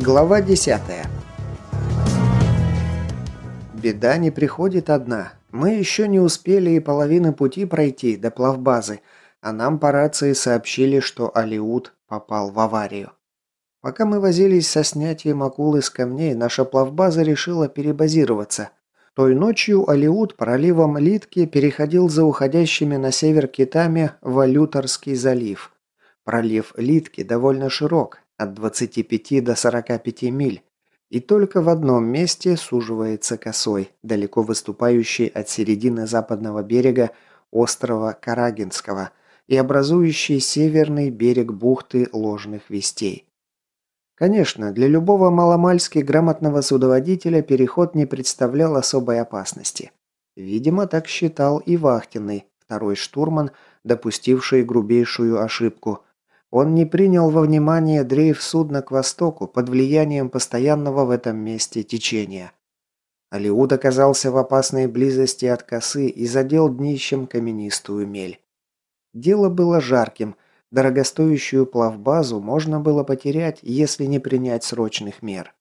Глава 10 Беда не приходит одна. Мы еще не успели и половины пути пройти до плавбазы, а нам по рации сообщили, что Алиут попал в аварию. Пока мы возились со снятием акулы с камней, наша плавбаза решила перебазироваться. Той ночью Алиут проливом Литки переходил за уходящими на север китами в Алюторский залив – Пролив Литки довольно широк, от 25 до 45 миль, и только в одном месте суживается косой, далеко выступающий от середины западного берега острова Карагинского и образующий северный берег бухты Ложных Вестей. Конечно, для любого маломальски грамотного судоводителя переход не представлял особой опасности. Видимо, так считал и Вахтенный, второй штурман, допустивший грубейшую ошибку – он не принял во внимание дрейф судна к востоку под влиянием постоянного в этом месте течения. Алиуд оказался в опасной близости от косы и задел днищем каменистую мель. Дело было жарким, дорогостоящую плавбазу можно было потерять, если не принять срочных мер.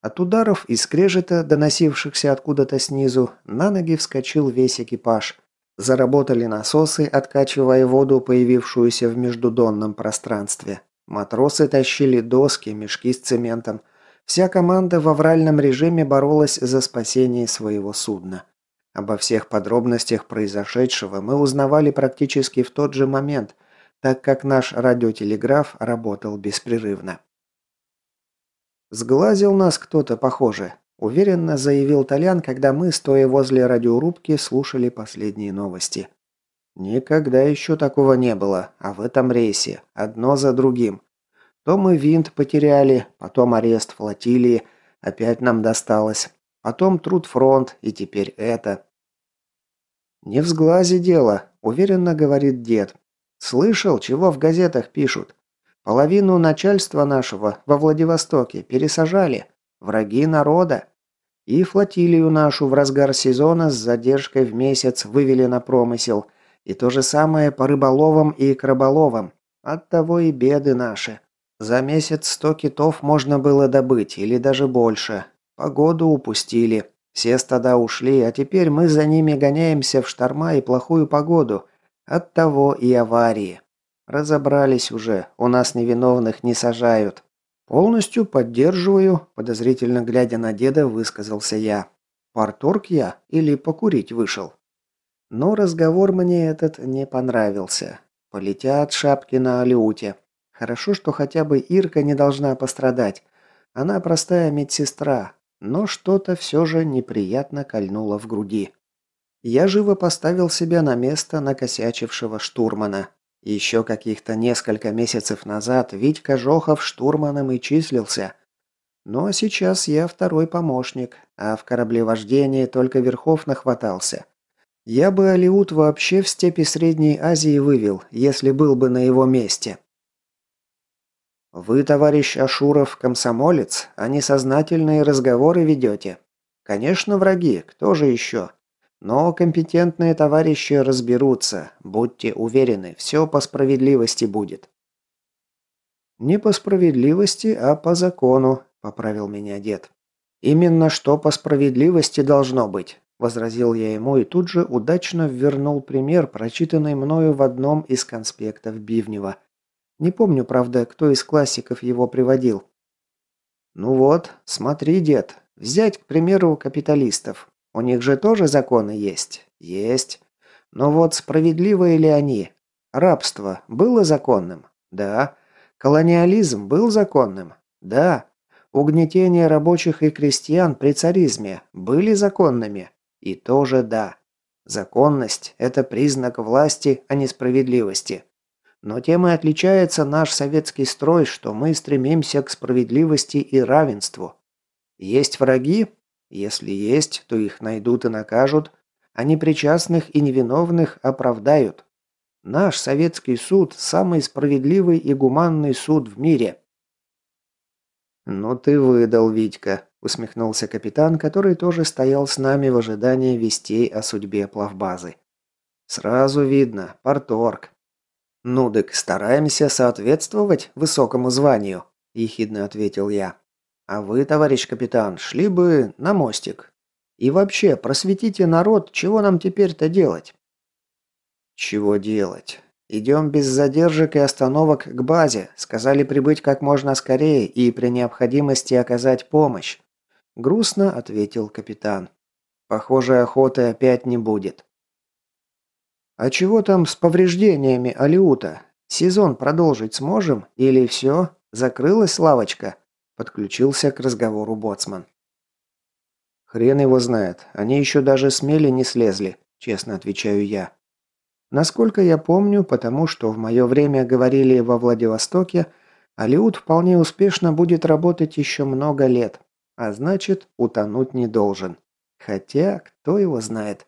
От ударов и скрежета, доносившихся откуда-то снизу, на ноги вскочил весь экипаж. Заработали насосы, откачивая воду, появившуюся в междудонном пространстве. Матросы тащили доски, мешки с цементом. Вся команда в авральном режиме боролась за спасение своего судна. Обо всех подробностях произошедшего мы узнавали практически в тот же момент, так как наш радиотелеграф работал беспрерывно. Сглазил нас кто-то, похоже уверенно заявил Толян, когда мы, стоя возле радиорубки, слушали последние новости. Никогда еще такого не было, а в этом рейсе, одно за другим. То мы винт потеряли, потом арест флотилии, опять нам досталось, потом труд фронт и теперь это. «Не в сглазе дело», – уверенно говорит дед. «Слышал, чего в газетах пишут. Половину начальства нашего во Владивостоке пересажали. Враги народа. И флотилию нашу в разгар сезона с задержкой в месяц вывели на промысел. И то же самое по рыболовам и краболовам. Оттого и беды наши. За месяц сто китов можно было добыть, или даже больше. Погоду упустили. Все стада ушли, а теперь мы за ними гоняемся в шторма и плохую погоду. Оттого и аварии. Разобрались уже, у нас невиновных не сажают. «Полностью поддерживаю», – подозрительно глядя на деда, высказался я. «Парторг я или покурить вышел?» Но разговор мне этот не понравился. Полетят шапки на алиуте. Хорошо, что хотя бы Ирка не должна пострадать. Она простая медсестра, но что-то все же неприятно кольнуло в груди. Я живо поставил себя на место накосячившего штурмана. Еще каких-то несколько месяцев назад Витька Жохов штурманом и числился. Но сейчас я второй помощник, а в кораблевождении только верхов нахватался. Я бы Алиут вообще в степи Средней Азии вывел, если был бы на его месте. «Вы, товарищ Ашуров, комсомолец, а не сознательные разговоры ведете. Конечно, враги, кто же еще? Но компетентные товарищи разберутся, будьте уверены, все по справедливости будет». «Не по справедливости, а по закону», – поправил меня дед. «Именно что по справедливости должно быть», – возразил я ему и тут же удачно ввернул пример, прочитанный мною в одном из конспектов Бивнева. Не помню, правда, кто из классиков его приводил. «Ну вот, смотри, дед, взять, к примеру, капиталистов. У них же тоже законы есть? Есть. Но вот справедливые ли они? Рабство было законным? Да. Колониализм был законным? Да. Угнетение рабочих и крестьян при царизме были законными? И тоже да. Законность – это признак власти, а не справедливости. Но тем и отличается наш советский строй, что мы стремимся к справедливости и равенству. Есть враги? Если есть, то их найдут и накажут, а непричастных и невиновных оправдают. Наш советский суд – самый справедливый и гуманный суд в мире». «Ну ты выдал, Витька», – усмехнулся капитан, который тоже стоял с нами в ожидании вестей о судьбе плавбазы. «Сразу видно, порторг». «Ну так стараемся соответствовать высокому званию», – ехидно ответил я. А вы, товарищ капитан, шли бы на мостик. И вообще, просветите народ, чего нам теперь-то делать?» «Чего делать? Идем без задержек и остановок к базе. Сказали прибыть как можно скорее и при необходимости оказать помощь». Грустно ответил капитан. «Похоже, охоты опять не будет». «А чего там с повреждениями Алиута? Сезон продолжить сможем? Или все? Закрылась лавочка?» Подключился к разговору боцман. «Хрен его знает. Они еще даже смели не слезли», – честно отвечаю я. Насколько я помню, потому что в мое время говорили во Владивостоке, Алиут вполне успешно будет работать еще много лет, а значит, утонуть не должен. Хотя, кто его знает.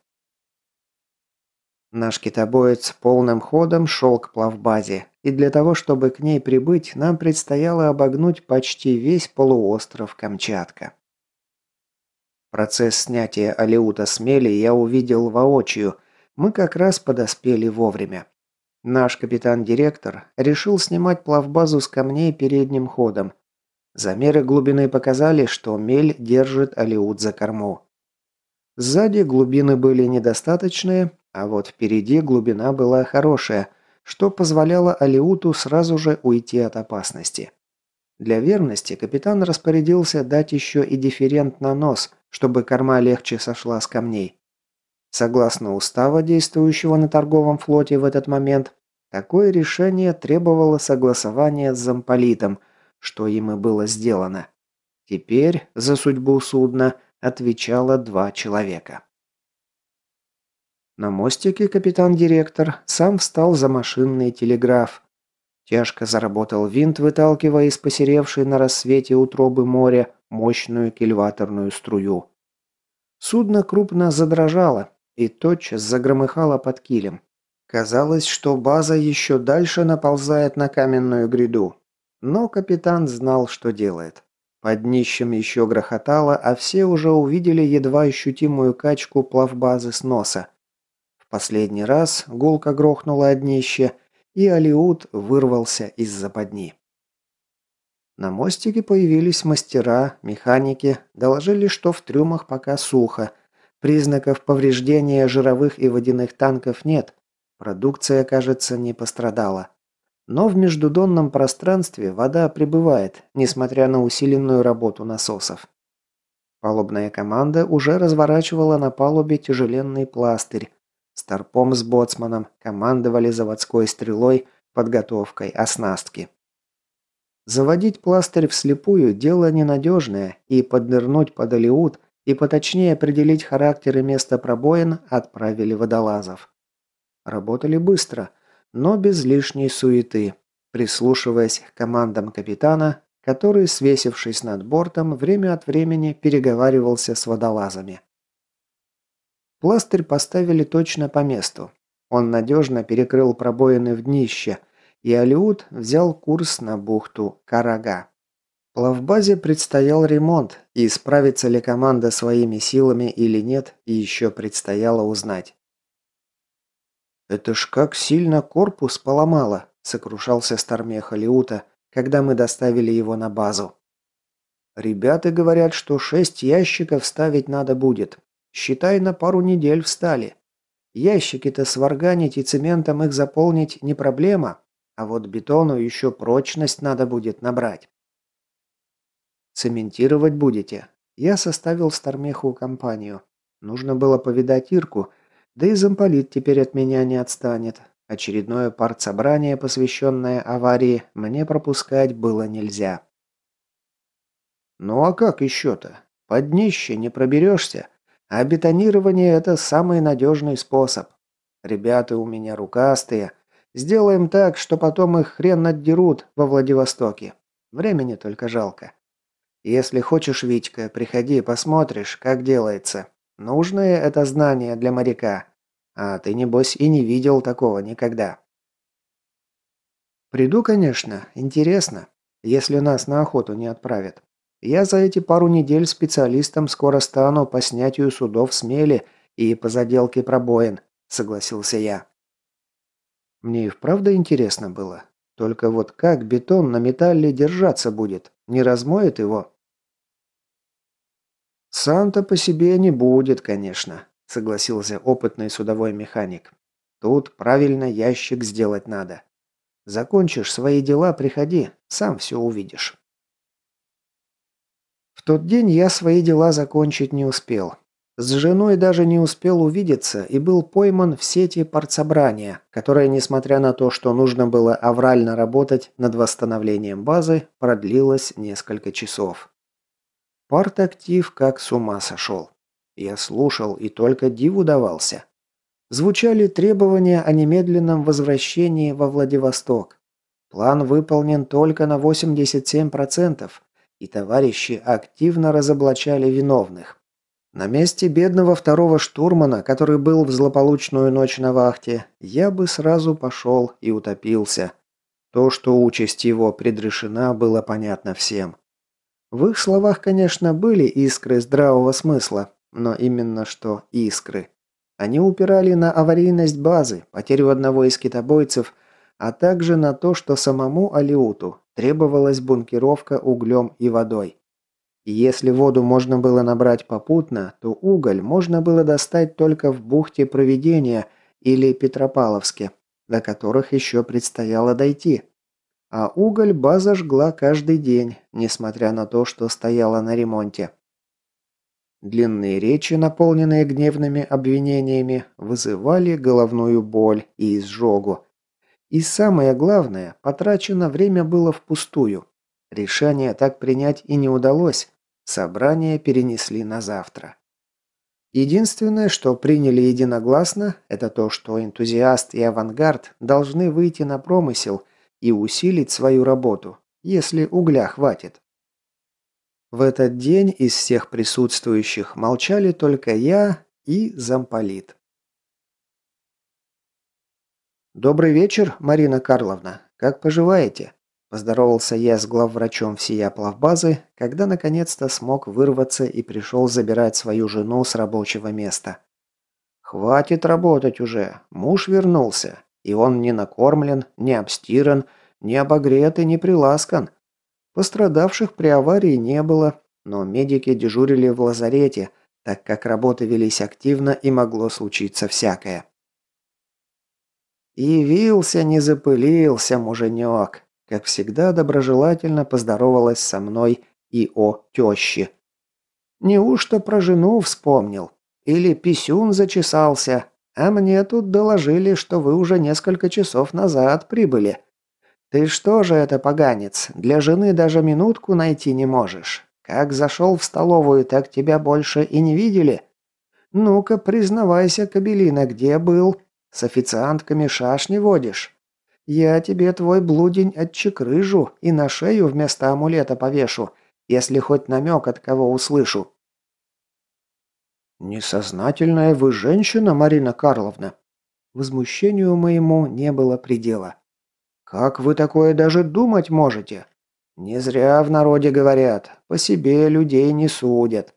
Наш китобоец полным ходом шел к плавбазе, и для того, чтобы к ней прибыть, нам предстояло обогнуть почти весь полуостров Камчатка. Процесс снятия Алиута с мели я увидел воочию. Мы как раз подоспели вовремя. Наш капитан-директор решил снимать плавбазу с камней передним ходом. Замеры глубины показали, что мель держит Алиут за корму. Сзади глубины были недостаточные, а вот впереди глубина была хорошая – что позволяло Алиуту сразу же уйти от опасности. Для верности капитан распорядился дать еще и дифферент на нос, чтобы корма легче сошла с камней. Согласно устава, действующего на торговом флоте в этот момент, такое решение требовало согласования с замполитом, что им и было сделано. Теперь за судьбу судна отвечало два человека. На мостике капитан-директор сам встал за машинный телеграф. Тяжко заработал винт, выталкивая из посеревшей на рассвете утробы моря мощную кильваторную струю. Судно крупно задрожало и тотчас загромыхало под килем. Казалось, что база еще дальше наползает на каменную гряду. Но капитан знал, что делает. Под днищем еще грохотало, а все уже увидели едва ощутимую качку плавбазы с носа. Последний раз гулко грохнуло однище, и Алиут вырвался из западни. На мостике появились мастера, механики, доложили, что в трюмах пока сухо, признаков повреждения жировых и водяных танков нет, продукция, кажется, не пострадала. Но в междудонном пространстве вода прибывает, несмотря на усиленную работу насосов. Палубная команда уже разворачивала на палубе тяжеленный пластырь, Старпом с боцманом командовали заводской стрелой, подготовкой, оснастки. Заводить пластырь вслепую – дело ненадежное, и поднырнуть под Алиут и поточнее определить характер и место пробоин отправили водолазов. Работали быстро, но без лишней суеты, прислушиваясь к командам капитана, который, свесившись над бортом, время от времени переговаривался с водолазами. Пластырь поставили точно по месту. Он надежно перекрыл пробоины в днище, и Алиут взял курс на бухту Карага. Плавбазе предстоял ремонт, и справится ли команда своими силами или нет, еще предстояло узнать. «Это ж как сильно корпус поломало», — сокрушался Стармех Алиута, когда мы доставили его на базу. «Ребята говорят, что шесть ящиков ставить надо будет, Считай, на пару недель встали. Ящики-то сварганить и цементом их заполнить не проблема, а вот бетону еще прочность надо будет набрать. Цементировать будете. Я составил Стармеху компанию. Нужно было повидать Ирку, да и замполит теперь от меня не отстанет. Очередное партсобрание, посвященное аварии, мне пропускать было нельзя. Ну а как еще-то? Под днище не проберешься. А бетонирование – это самый надежный способ. Ребята у меня рукастые. Сделаем так, что потом их хрен отдерут во Владивостоке. Времени только жалко. Если хочешь, Витька, приходи, посмотришь, как делается. Нужное это знание для моряка. А ты, небось, и не видел такого никогда. Приду, конечно, интересно, если нас на охоту не отправят. Я за эти пару недель специалистом скоро стану по снятию судов с мели и по заделке пробоин», – согласился я. Мне и вправду интересно было. Только вот как бетон на металле держаться будет? Не размоет его? «Санта по себе не будет, конечно», – согласился опытный судовой механик. «Тут правильно ящик сделать надо. Закончишь свои дела, приходи, сам все увидишь» тот день я свои дела закончить не успел. С женой даже не успел увидеться и был пойман в сети партсобрания, которое, несмотря на то, что нужно было аврально работать над восстановлением базы, продлилось несколько часов. Партактив как с ума сошел. Я слушал и только диву давался. Звучали требования о немедленном возвращении во Владивосток. План выполнен только на 87%, и товарищи активно разоблачали виновных. На месте бедного второго штурмана, который был в злополучную ночь на вахте, я бы сразу пошел и утопился. То, что участь его предрешена, было понятно всем. В их словах, конечно, были искры здравого смысла, но именно что искры. Они упирали на аварийность базы, потерю одного из китобойцев а также на то, что самому Алиуту требовалась бункировка углем и водой. Если воду можно было набрать попутно, то уголь можно было достать только в бухте Проведения или Петропавловске, до которых еще предстояло дойти. А уголь база жгла каждый день, несмотря на то, что стояла на ремонте. Длинные речи, наполненные гневными обвинениями, вызывали головную боль и изжогу, и самое главное, потрачено время было впустую. Решение так принять и не удалось. Собрание перенесли на завтра. Единственное, что приняли единогласно, это то, что энтузиаст и авангард должны выйти на промысел и усилить свою работу, если угля хватит. В этот день из всех присутствующих молчали только я и замполит. «Добрый вечер, Марина Карловна. Как поживаете?» Поздоровался я с главврачом всея плавбазы, когда наконец-то смог вырваться и пришел забирать свою жену с рабочего места. «Хватит работать уже. Муж вернулся. И он не накормлен, не обстиран, не обогрет и не приласкан. Пострадавших при аварии не было, но медики дежурили в лазарете, так как работы велись активно и могло случиться всякое. «Явился, не запылился, муженек!» Как всегда, доброжелательно поздоровалась со мной и о тещи. «Неужто про жену вспомнил? Или писюн зачесался? А мне тут доложили, что вы уже несколько часов назад прибыли. Ты что же это, поганец, для жены даже минутку найти не можешь? Как зашел в столовую, так тебя больше и не видели? Ну-ка, признавайся, Кабелина, где был с официантками шашни водишь? Я тебе твой блудень отчекрыжу и на шею вместо амулета повешу, если хоть намек от кого услышу». «Несознательная вы женщина, Марина Карловна!» Возмущению моему не было предела. «Как вы такое даже думать можете? Не зря в народе говорят, по себе людей не судят.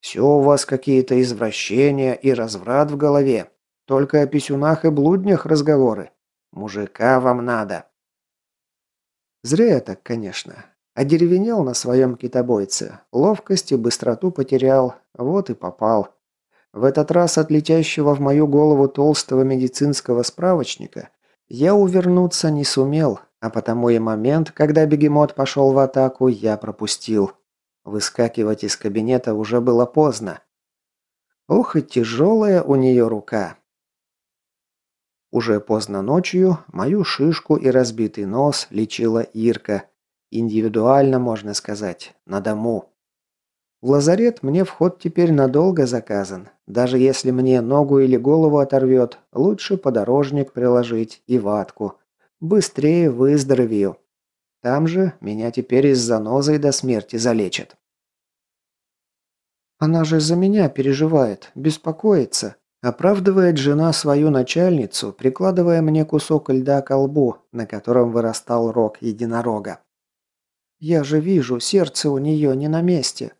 Все у вас какие-то извращения и разврат в голове. Только о писюнах и блуднях разговоры. Мужика вам надо. Зря я так, конечно. Одеревенел на своем китобойце. Ловкость и быстроту потерял. Вот и попал. В этот раз от летящего в мою голову толстого медицинского справочника я увернуться не сумел, а потому и момент, когда бегемот пошел в атаку, я пропустил. Выскакивать из кабинета уже было поздно. Ох и тяжелая у нее рука. Уже поздно ночью мою шишку и разбитый нос лечила Ирка. Индивидуально, можно сказать, на дому. В лазарет мне вход теперь надолго заказан. Даже если мне ногу или голову оторвет, лучше подорожник приложить и ватку. Быстрее выздоровею. Там же меня теперь из занозой до смерти залечат. Она же за меня переживает, беспокоится, Оправдывает жена свою начальницу, прикладывая мне кусок льда к лбу, на котором вырастал рог единорога. «Я же вижу, сердце у нее не на месте.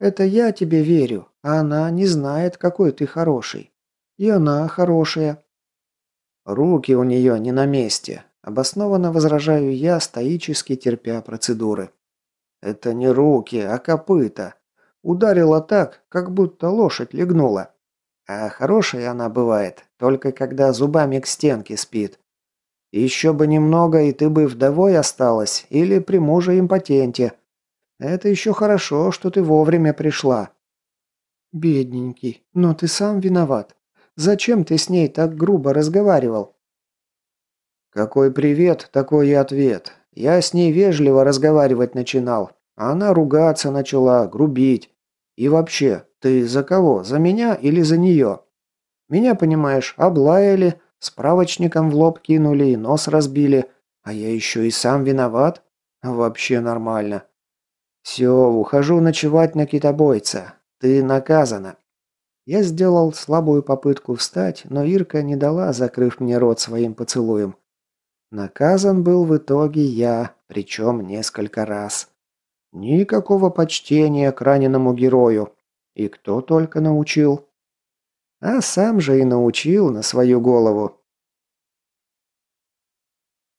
Это я тебе верю, а она не знает, какой ты хороший. И она хорошая». «Руки у нее не на месте», – обоснованно возражаю я, стоически терпя процедуры. «Это не руки, а копыта. Ударила так, как будто лошадь легнула». А хорошая она бывает, только когда зубами к стенке спит. Еще бы немного, и ты бы вдовой осталась, или при муже импотенте. Это еще хорошо, что ты вовремя пришла. Бедненький, но ты сам виноват. Зачем ты с ней так грубо разговаривал? Какой привет, такой и ответ. Я с ней вежливо разговаривать начинал, а она ругаться начала, грубить. И вообще, ты за кого? За меня или за нее? Меня, понимаешь, облаяли, справочником в лоб кинули и нос разбили, а я еще и сам виноват. Вообще нормально. Все, ухожу ночевать на китобойца. Ты наказана. Я сделал слабую попытку встать, но Ирка не дала, закрыв мне рот своим поцелуем. Наказан был в итоге я, причем несколько раз. Никакого почтения к раненому герою. И кто только научил. А сам же и научил на свою голову.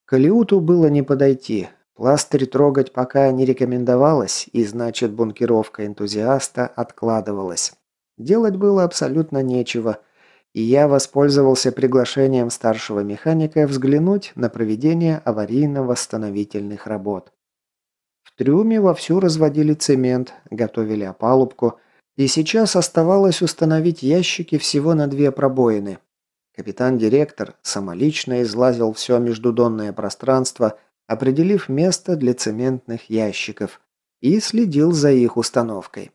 К Алиуту было не подойти. Пластырь трогать пока не рекомендовалось, и значит бункировка энтузиаста откладывалась. Делать было абсолютно нечего, и я воспользовался приглашением старшего механика взглянуть на проведение аварийно-восстановительных работ. В трюме вовсю разводили цемент, готовили опалубку – и сейчас оставалось установить ящики всего на две пробоины. Капитан-директор самолично излазил все междудонное пространство, определив место для цементных ящиков, и следил за их установкой.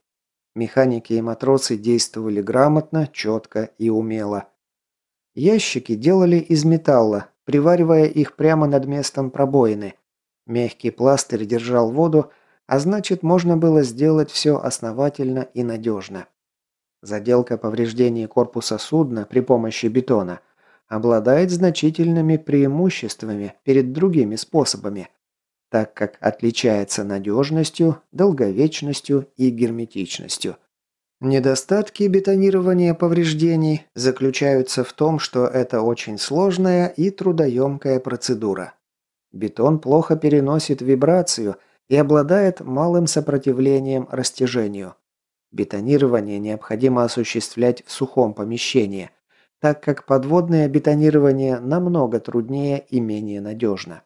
Механики и матросы действовали грамотно, четко и умело. Ящики делали из металла, приваривая их прямо над местом пробоины. Мягкий пластырь держал воду, а значит, можно было сделать все основательно и надежно. Заделка повреждений корпуса судна при помощи бетона обладает значительными преимуществами перед другими способами, так как отличается надежностью, долговечностью и герметичностью. Недостатки бетонирования повреждений заключаются в том, что это очень сложная и трудоемкая процедура. Бетон плохо переносит вибрацию – и обладает малым сопротивлением растяжению. Бетонирование необходимо осуществлять в сухом помещении, так как подводное бетонирование намного труднее и менее надежно.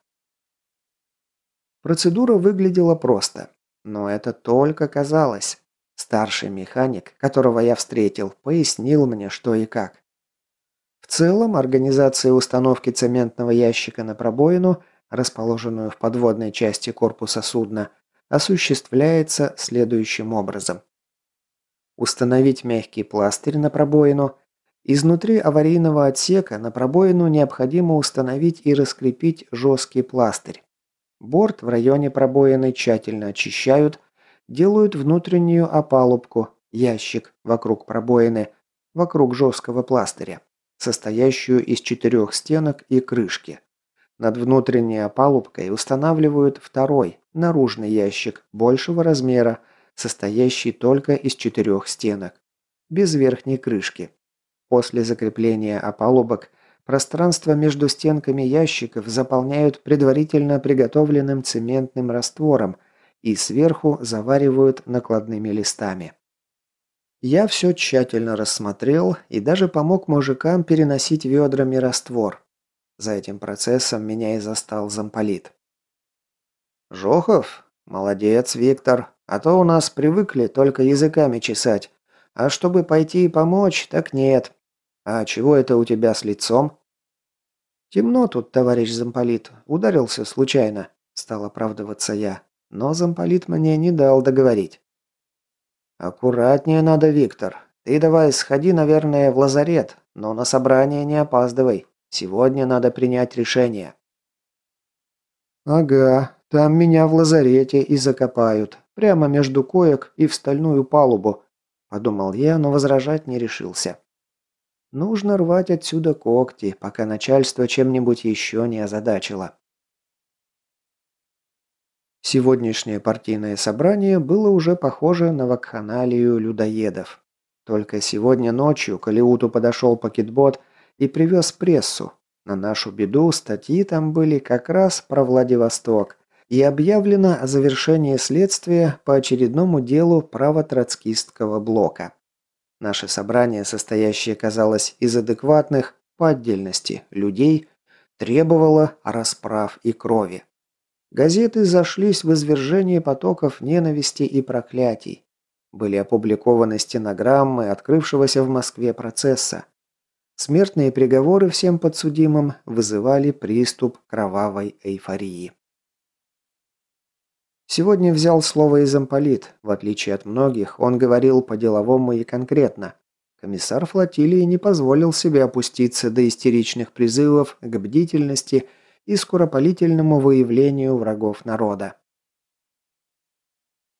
Процедура выглядела просто, но это только казалось. Старший механик, которого я встретил, пояснил мне, что и как. В целом, организация установки цементного ящика на пробоину – расположенную в подводной части корпуса судна, осуществляется следующим образом. Установить мягкий пластырь на пробоину. Изнутри аварийного отсека на пробоину необходимо установить и раскрепить жесткий пластырь. Борт в районе пробоины тщательно очищают, делают внутреннюю опалубку, ящик вокруг пробоины, вокруг жесткого пластыря, состоящую из четырех стенок и крышки. Над внутренней опалубкой устанавливают второй, наружный ящик, большего размера, состоящий только из четырех стенок, без верхней крышки. После закрепления опалубок пространство между стенками ящиков заполняют предварительно приготовленным цементным раствором и сверху заваривают накладными листами. Я все тщательно рассмотрел и даже помог мужикам переносить ведрами раствор. За этим процессом меня и застал замполит. «Жохов? Молодец, Виктор. А то у нас привыкли только языками чесать. А чтобы пойти и помочь, так нет. А чего это у тебя с лицом?» «Темно тут, товарищ замполит. Ударился случайно», – стал оправдываться я. Но замполит мне не дал договорить. «Аккуратнее надо, Виктор. Ты давай сходи, наверное, в лазарет, но на собрание не опаздывай. Сегодня надо принять решение». «Ага, там меня в лазарете и закопают, прямо между коек и в стальную палубу», – подумал я, но возражать не решился. «Нужно рвать отсюда когти, пока начальство чем-нибудь еще не озадачило». Сегодняшнее партийное собрание было уже похоже на вакханалию людоедов. Только сегодня ночью к Алиуту подошел пакетбот и привез прессу. На нашу беду статьи там были как раз про Владивосток и объявлено о завершении следствия по очередному делу правотроцкистского блока. Наше собрание, состоящее, казалось, из адекватных, по отдельности, людей, требовало расправ и крови. Газеты зашлись в извержении потоков ненависти и проклятий. Были опубликованы стенограммы открывшегося в Москве процесса. Смертные приговоры всем подсудимым вызывали приступ кровавой эйфории. Сегодня взял слово изомполит. В отличие от многих, он говорил по-деловому и конкретно. Комиссар флотилии не позволил себе опуститься до истеричных призывов к бдительности и скоропалительному выявлению врагов народа.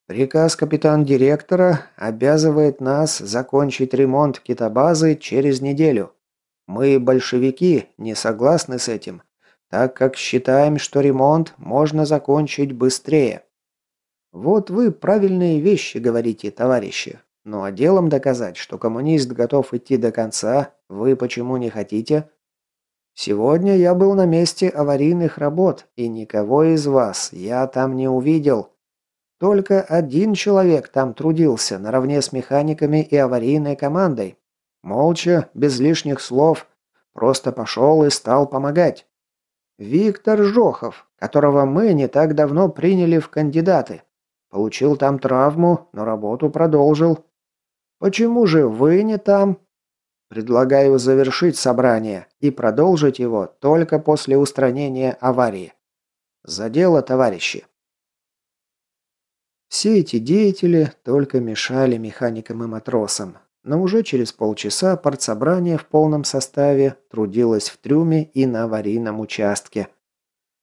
Приказ капитан-директора обязывает нас закончить ремонт китобазы через неделю. Мы, большевики, не согласны с этим, так как считаем, что ремонт можно закончить быстрее. Вот вы правильные вещи говорите, товарищи. Но ну, а делом доказать, что коммунист готов идти до конца, вы почему не хотите? Сегодня я был на месте аварийных работ, и никого из вас я там не увидел. Только один человек там трудился, наравне с механиками и аварийной командой. Молча, без лишних слов, просто пошел и стал помогать. Виктор Жохов, которого мы не так давно приняли в кандидаты. Получил там травму, но работу продолжил. Почему же вы не там? Предлагаю завершить собрание и продолжить его только после устранения аварии. За дело, товарищи. Все эти деятели только мешали механикам и матросам, но уже через полчаса партсобрание в полном составе трудилось в трюме и на аварийном участке.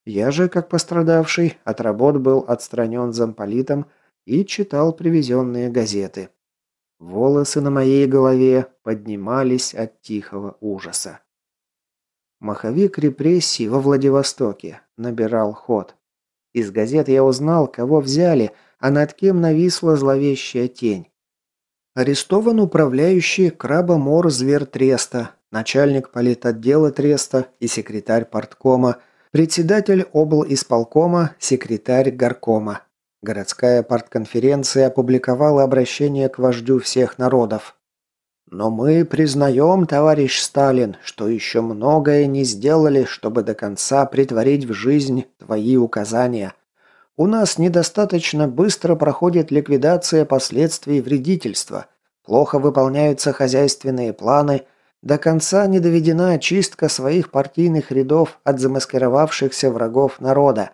Я же, как пострадавший, от работ был отстранен замполитом и читал привезенные газеты. Волосы на моей голове поднимались от тихого ужаса. Маховик репрессий во Владивостоке набирал ход. Из газет я узнал, кого взяли, а над кем нависла зловещая тень. Арестован управляющий Крабомор Звер Треста, начальник политотдела Треста и секретарь порткома, председатель обл. исполкома, секретарь горкома. Городская партконференция опубликовала обращение к вождю всех народов. «Но мы признаем, товарищ Сталин, что еще многое не сделали, чтобы до конца притворить в жизнь твои указания – у нас недостаточно быстро проходит ликвидация последствий вредительства, плохо выполняются хозяйственные планы, до конца не доведена очистка своих партийных рядов от замаскировавшихся врагов народа.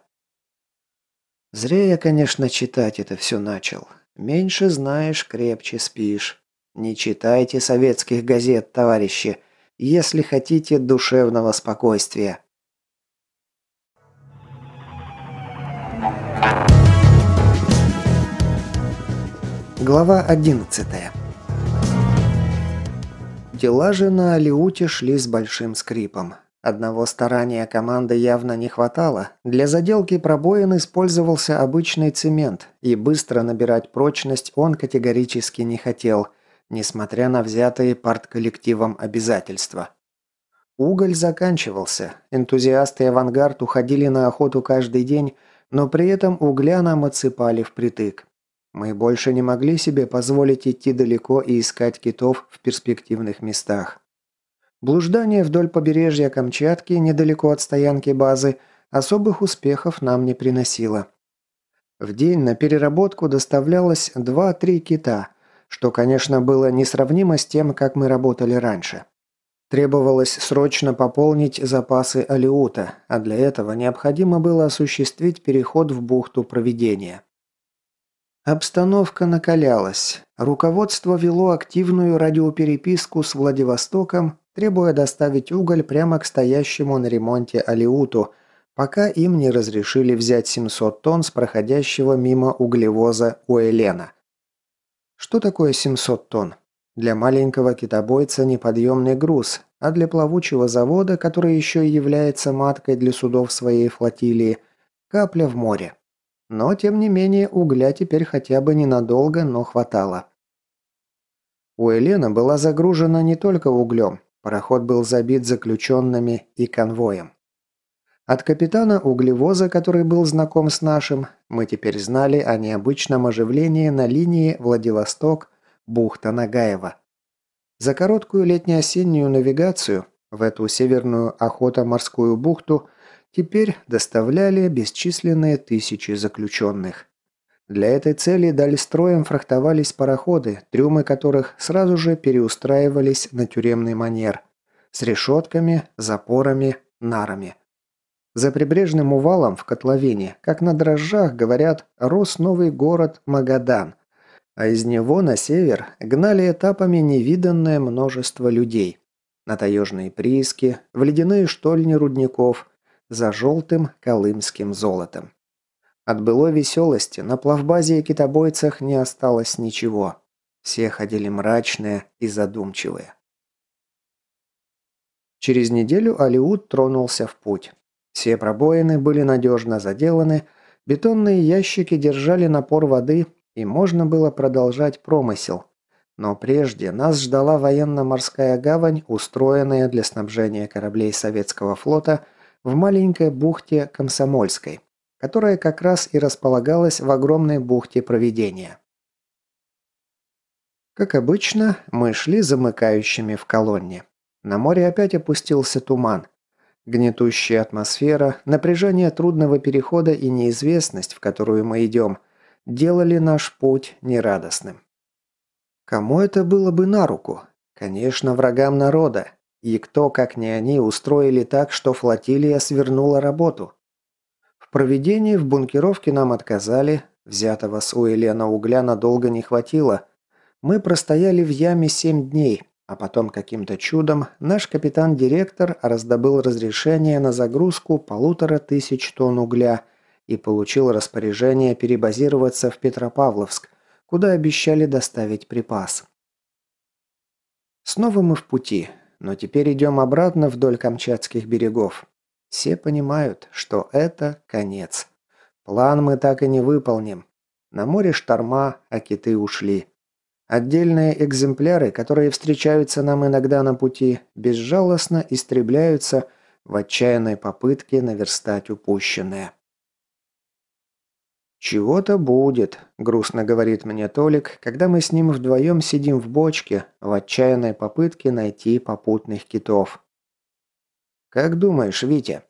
Зря я, конечно, читать это все начал. Меньше знаешь, крепче спишь. Не читайте советских газет, товарищи, если хотите душевного спокойствия. Глава 11 Дела же на Алиуте шли с большим скрипом. Одного старания команды явно не хватало. Для заделки пробоин использовался обычный цемент, и быстро набирать прочность он категорически не хотел, несмотря на взятые партколлективом обязательства. Уголь заканчивался, энтузиасты авангард уходили на охоту каждый день, но при этом угля нам отсыпали впритык. Мы больше не могли себе позволить идти далеко и искать китов в перспективных местах. Блуждание вдоль побережья Камчатки, недалеко от стоянки базы, особых успехов нам не приносило. В день на переработку доставлялось 2-3 кита, что, конечно, было несравнимо с тем, как мы работали раньше. Требовалось срочно пополнить запасы алиута, а для этого необходимо было осуществить переход в бухту проведения. Обстановка накалялась. Руководство вело активную радиопереписку с Владивостоком, требуя доставить уголь прямо к стоящему на ремонте алиуту – пока им не разрешили взять 700 тонн с проходящего мимо углевоза у Элена. Что такое 700 тонн? Для маленького китобойца неподъемный груз, а для плавучего завода, который еще и является маткой для судов своей флотилии, капля в море. Но, тем не менее, угля теперь хотя бы ненадолго, но хватало. У Элена была загружена не только углем, пароход был забит заключенными и конвоем. От капитана углевоза, который был знаком с нашим, мы теперь знали о необычном оживлении на линии Владивосток бухта Нагаева. За короткую летне-осеннюю навигацию в эту северную охото-морскую бухту теперь доставляли бесчисленные тысячи заключенных. Для этой цели дальстроем фрахтовались пароходы, трюмы которых сразу же переустраивались на тюремный манер с решетками, запорами, нарами. За прибрежным увалом в котловине, как на дрожжах, говорят, рос новый город Магадан, а из него на север гнали этапами невиданное множество людей. На таежные прииски, в ледяные штольни рудников, за желтым колымским золотом. От былой веселости на плавбазе и китобойцах не осталось ничего. Все ходили мрачные и задумчивые. Через неделю Алиут тронулся в путь. Все пробоины были надежно заделаны, бетонные ящики держали напор воды – и можно было продолжать промысел. Но прежде нас ждала военно-морская гавань, устроенная для снабжения кораблей Советского флота в маленькой бухте Комсомольской, которая как раз и располагалась в огромной бухте Проведения. Как обычно, мы шли замыкающими в колонне. На море опять опустился туман. Гнетущая атмосфера, напряжение трудного перехода и неизвестность, в которую мы идем – делали наш путь нерадостным. Кому это было бы на руку? Конечно, врагам народа. И кто, как не они, устроили так, что флотилия свернула работу? В проведении в бункеровке нам отказали, взятого с Уэлена угля надолго не хватило. Мы простояли в яме семь дней, а потом каким-то чудом наш капитан-директор раздобыл разрешение на загрузку полутора тысяч тонн угля и получил распоряжение перебазироваться в Петропавловск, куда обещали доставить припас. Снова мы в пути, но теперь идем обратно вдоль Камчатских берегов. Все понимают, что это конец. План мы так и не выполним. На море шторма, а киты ушли. Отдельные экземпляры, которые встречаются нам иногда на пути, безжалостно истребляются в отчаянной попытке наверстать упущенное. «Чего-то будет», – грустно говорит мне Толик, когда мы с ним вдвоем сидим в бочке в отчаянной попытке найти попутных китов. «Как думаешь, Витя?»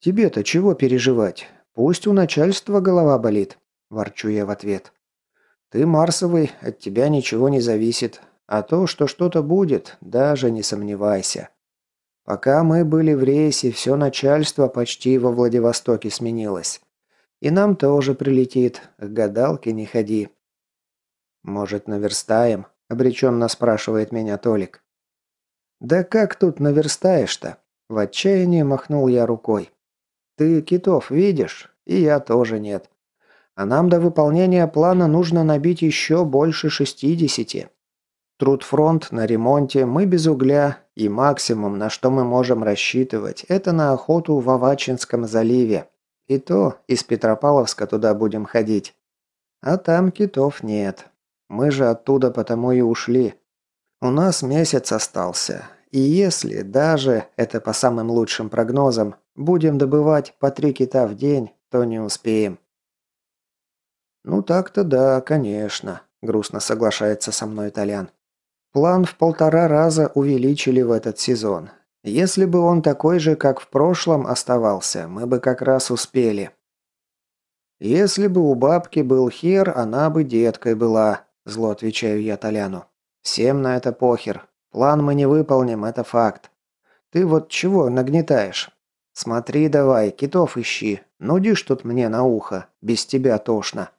«Тебе-то чего переживать? Пусть у начальства голова болит», – ворчу я в ответ. «Ты Марсовый, от тебя ничего не зависит. А то, что что-то будет, даже не сомневайся. Пока мы были в рейсе, все начальство почти во Владивостоке сменилось». И нам тоже прилетит. К гадалке не ходи. Может, наверстаем? Обреченно спрашивает меня Толик. Да как тут наверстаешь-то? В отчаянии махнул я рукой. Ты китов видишь? И я тоже нет. А нам до выполнения плана нужно набить еще больше 60. Трудфронт на ремонте, мы без угля, и максимум, на что мы можем рассчитывать, это на охоту в Авачинском заливе. И то из Петропавловска туда будем ходить. А там китов нет. Мы же оттуда потому и ушли. У нас месяц остался. И если даже, это по самым лучшим прогнозам, будем добывать по три кита в день, то не успеем. Ну так-то да, конечно, грустно соглашается со мной итальян. План в полтора раза увеличили в этот сезон. Если бы он такой же, как в прошлом, оставался, мы бы как раз успели. Если бы у бабки был хер, она бы деткой была, зло отвечаю я Толяну. Всем на это похер. План мы не выполним, это факт. Ты вот чего нагнетаешь? Смотри давай, китов ищи. Нудишь тут мне на ухо, без тебя тошно.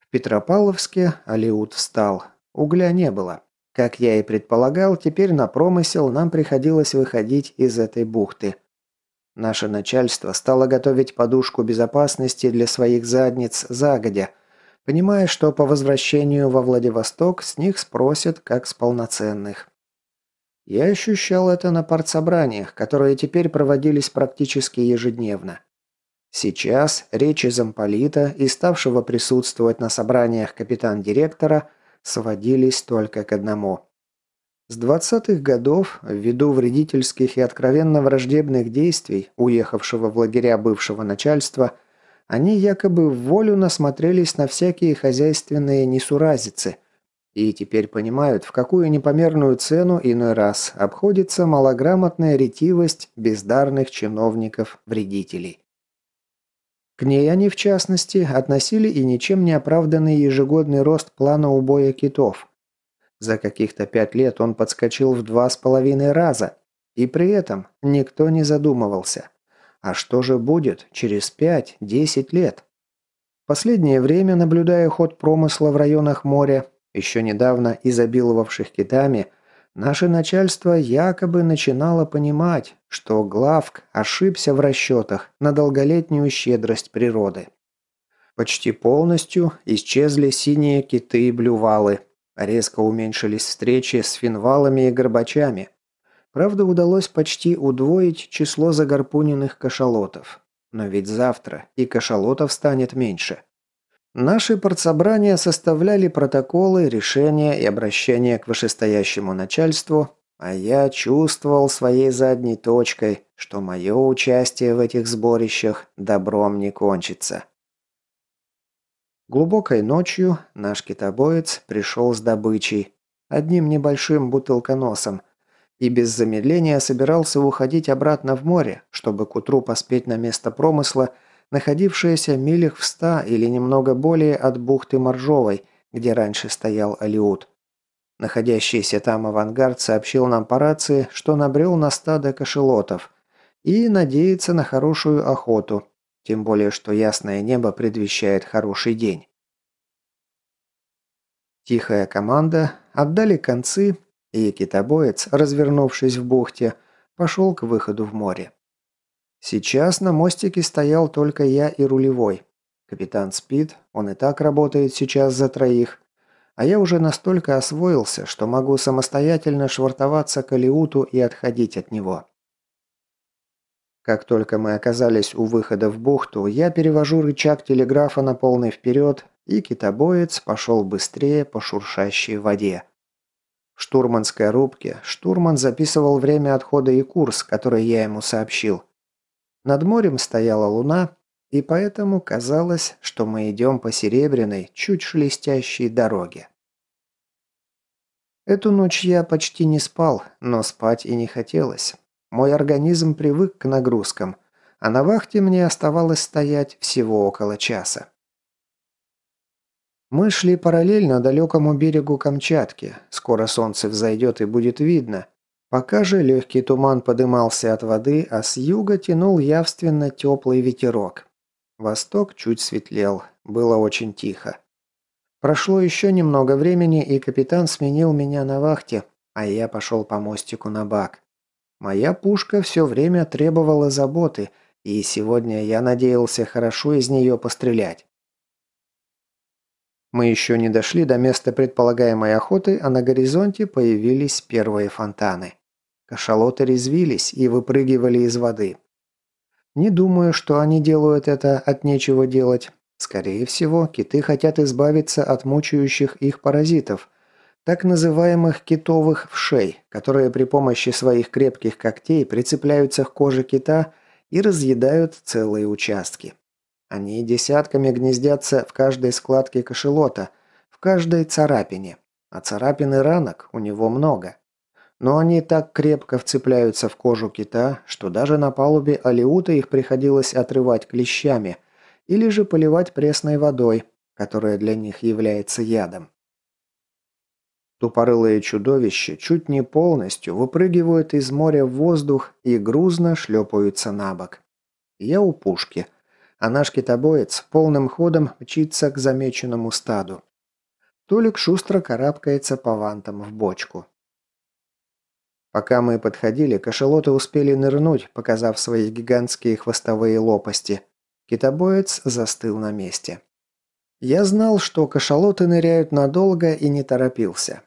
В Петропавловске Алиут встал. Угля не было. Как я и предполагал, теперь на промысел нам приходилось выходить из этой бухты. Наше начальство стало готовить подушку безопасности для своих задниц загодя, понимая, что по возвращению во Владивосток с них спросят, как с полноценных. Я ощущал это на партсобраниях, которые теперь проводились практически ежедневно. Сейчас речи замполита и ставшего присутствовать на собраниях капитан-директора – сводились только к одному. С 20-х годов, ввиду вредительских и откровенно враждебных действий уехавшего в лагеря бывшего начальства, они якобы в волю насмотрелись на всякие хозяйственные несуразицы и теперь понимают, в какую непомерную цену иной раз обходится малограмотная ретивость бездарных чиновников-вредителей. К ней они, в частности, относили и ничем не оправданный ежегодный рост плана убоя китов. За каких-то пять лет он подскочил в два с половиной раза, и при этом никто не задумывался. А что же будет через 5-10 лет? Последнее время, наблюдая ход промысла в районах моря, еще недавно изобиловавших китами, наше начальство якобы начинало понимать, что Главк ошибся в расчетах на долголетнюю щедрость природы. Почти полностью исчезли синие киты и блювалы, резко уменьшились встречи с финвалами и горбачами. Правда, удалось почти удвоить число загорпуненных кашалотов. Но ведь завтра и кашалотов станет меньше. Наши партсобрания составляли протоколы, решения и обращения к вышестоящему начальству, а я чувствовал своей задней точкой, что мое участие в этих сборищах добром не кончится. Глубокой ночью наш китобоец пришел с добычей, одним небольшим бутылконосом, и без замедления собирался уходить обратно в море, чтобы к утру поспеть на место промысла, находившееся милях в ста или немного более от бухты Моржовой, где раньше стоял Алиут. Находящийся там авангард сообщил нам по рации, что набрел на стадо кошелотов и надеется на хорошую охоту, тем более что ясное небо предвещает хороший день. Тихая команда отдали концы, и китобоец, развернувшись в бухте, пошел к выходу в море. Сейчас на мостике стоял только я и рулевой. Капитан спит, он и так работает сейчас за троих, а я уже настолько освоился, что могу самостоятельно швартоваться к Алиуту и отходить от него. Как только мы оказались у выхода в бухту, я перевожу рычаг телеграфа на полный вперед, и китобоец пошел быстрее по шуршащей воде. В штурманской рубке штурман записывал время отхода и курс, который я ему сообщил. Над морем стояла луна, и поэтому казалось, что мы идем по серебряной, чуть шелестящей дороге. Эту ночь я почти не спал, но спать и не хотелось. Мой организм привык к нагрузкам, а на вахте мне оставалось стоять всего около часа. Мы шли параллельно далекому берегу Камчатки. Скоро солнце взойдет и будет видно. Пока же легкий туман подымался от воды, а с юга тянул явственно теплый ветерок. Восток чуть светлел. Было очень тихо. Прошло еще немного времени, и капитан сменил меня на вахте, а я пошел по мостику на бак. Моя пушка все время требовала заботы, и сегодня я надеялся хорошо из нее пострелять. Мы еще не дошли до места предполагаемой охоты, а на горизонте появились первые фонтаны. Кашалоты резвились и выпрыгивали из воды. Не думаю, что они делают это от нечего делать, Скорее всего, киты хотят избавиться от мучающих их паразитов, так называемых китовых вшей, которые при помощи своих крепких когтей прицепляются к коже кита и разъедают целые участки. Они десятками гнездятся в каждой складке кошелота, в каждой царапине. А царапин и ранок у него много. Но они так крепко вцепляются в кожу кита, что даже на палубе алиута их приходилось отрывать клещами – или же поливать пресной водой, которая для них является ядом. Тупорылые чудовища чуть не полностью выпрыгивают из моря в воздух и грузно шлепаются на бок. Я у пушки, а наш китобоец полным ходом мчится к замеченному стаду. Толик шустро карабкается по вантам в бочку. Пока мы подходили, кошелоты успели нырнуть, показав свои гигантские хвостовые лопасти – Китобоец застыл на месте. Я знал, что кашалоты ныряют надолго и не торопился.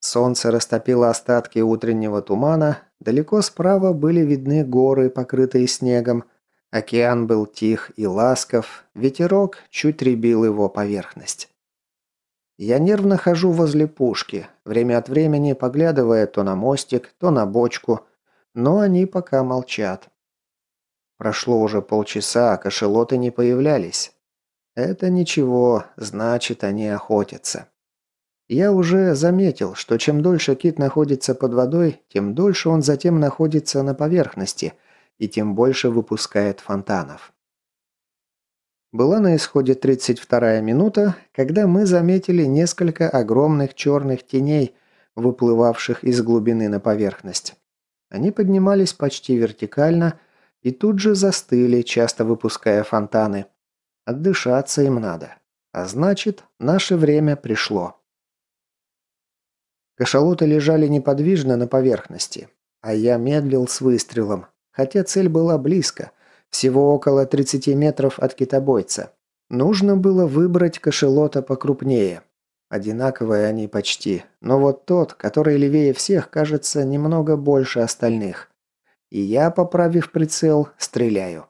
Солнце растопило остатки утреннего тумана, далеко справа были видны горы, покрытые снегом, океан был тих и ласков, ветерок чуть ребил его поверхность. Я нервно хожу возле пушки, время от времени поглядывая то на мостик, то на бочку, но они пока молчат. Прошло уже полчаса, а кошелоты не появлялись. Это ничего, значит, они охотятся. Я уже заметил, что чем дольше кит находится под водой, тем дольше он затем находится на поверхности и тем больше выпускает фонтанов. Была на исходе 32-я минута, когда мы заметили несколько огромных черных теней, выплывавших из глубины на поверхность. Они поднимались почти вертикально – и тут же застыли, часто выпуская фонтаны. Отдышаться им надо. А значит, наше время пришло. Кашалоты лежали неподвижно на поверхности, а я медлил с выстрелом, хотя цель была близко, всего около 30 метров от китобойца. Нужно было выбрать кашелота покрупнее. Одинаковые они почти, но вот тот, который левее всех, кажется немного больше остальных. И я, поправив прицел, стреляю.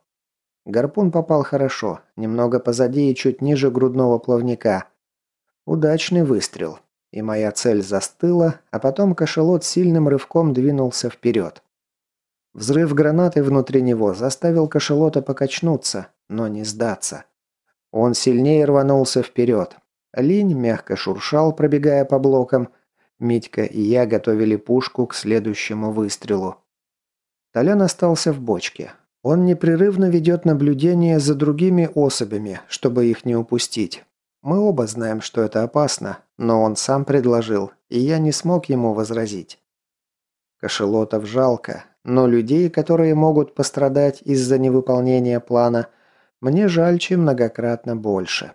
Гарпун попал хорошо, немного позади и чуть ниже грудного плавника. Удачный выстрел. И моя цель застыла, а потом кошелот сильным рывком двинулся вперед. Взрыв гранаты внутри него заставил кошелота покачнуться, но не сдаться. Он сильнее рванулся вперед. Линь мягко шуршал, пробегая по блокам. Митька и я готовили пушку к следующему выстрелу. Толян остался в бочке. Он непрерывно ведет наблюдение за другими особями, чтобы их не упустить. Мы оба знаем, что это опасно, но он сам предложил, и я не смог ему возразить. Кошелотов жалко, но людей, которые могут пострадать из-за невыполнения плана, мне жаль, чем многократно больше.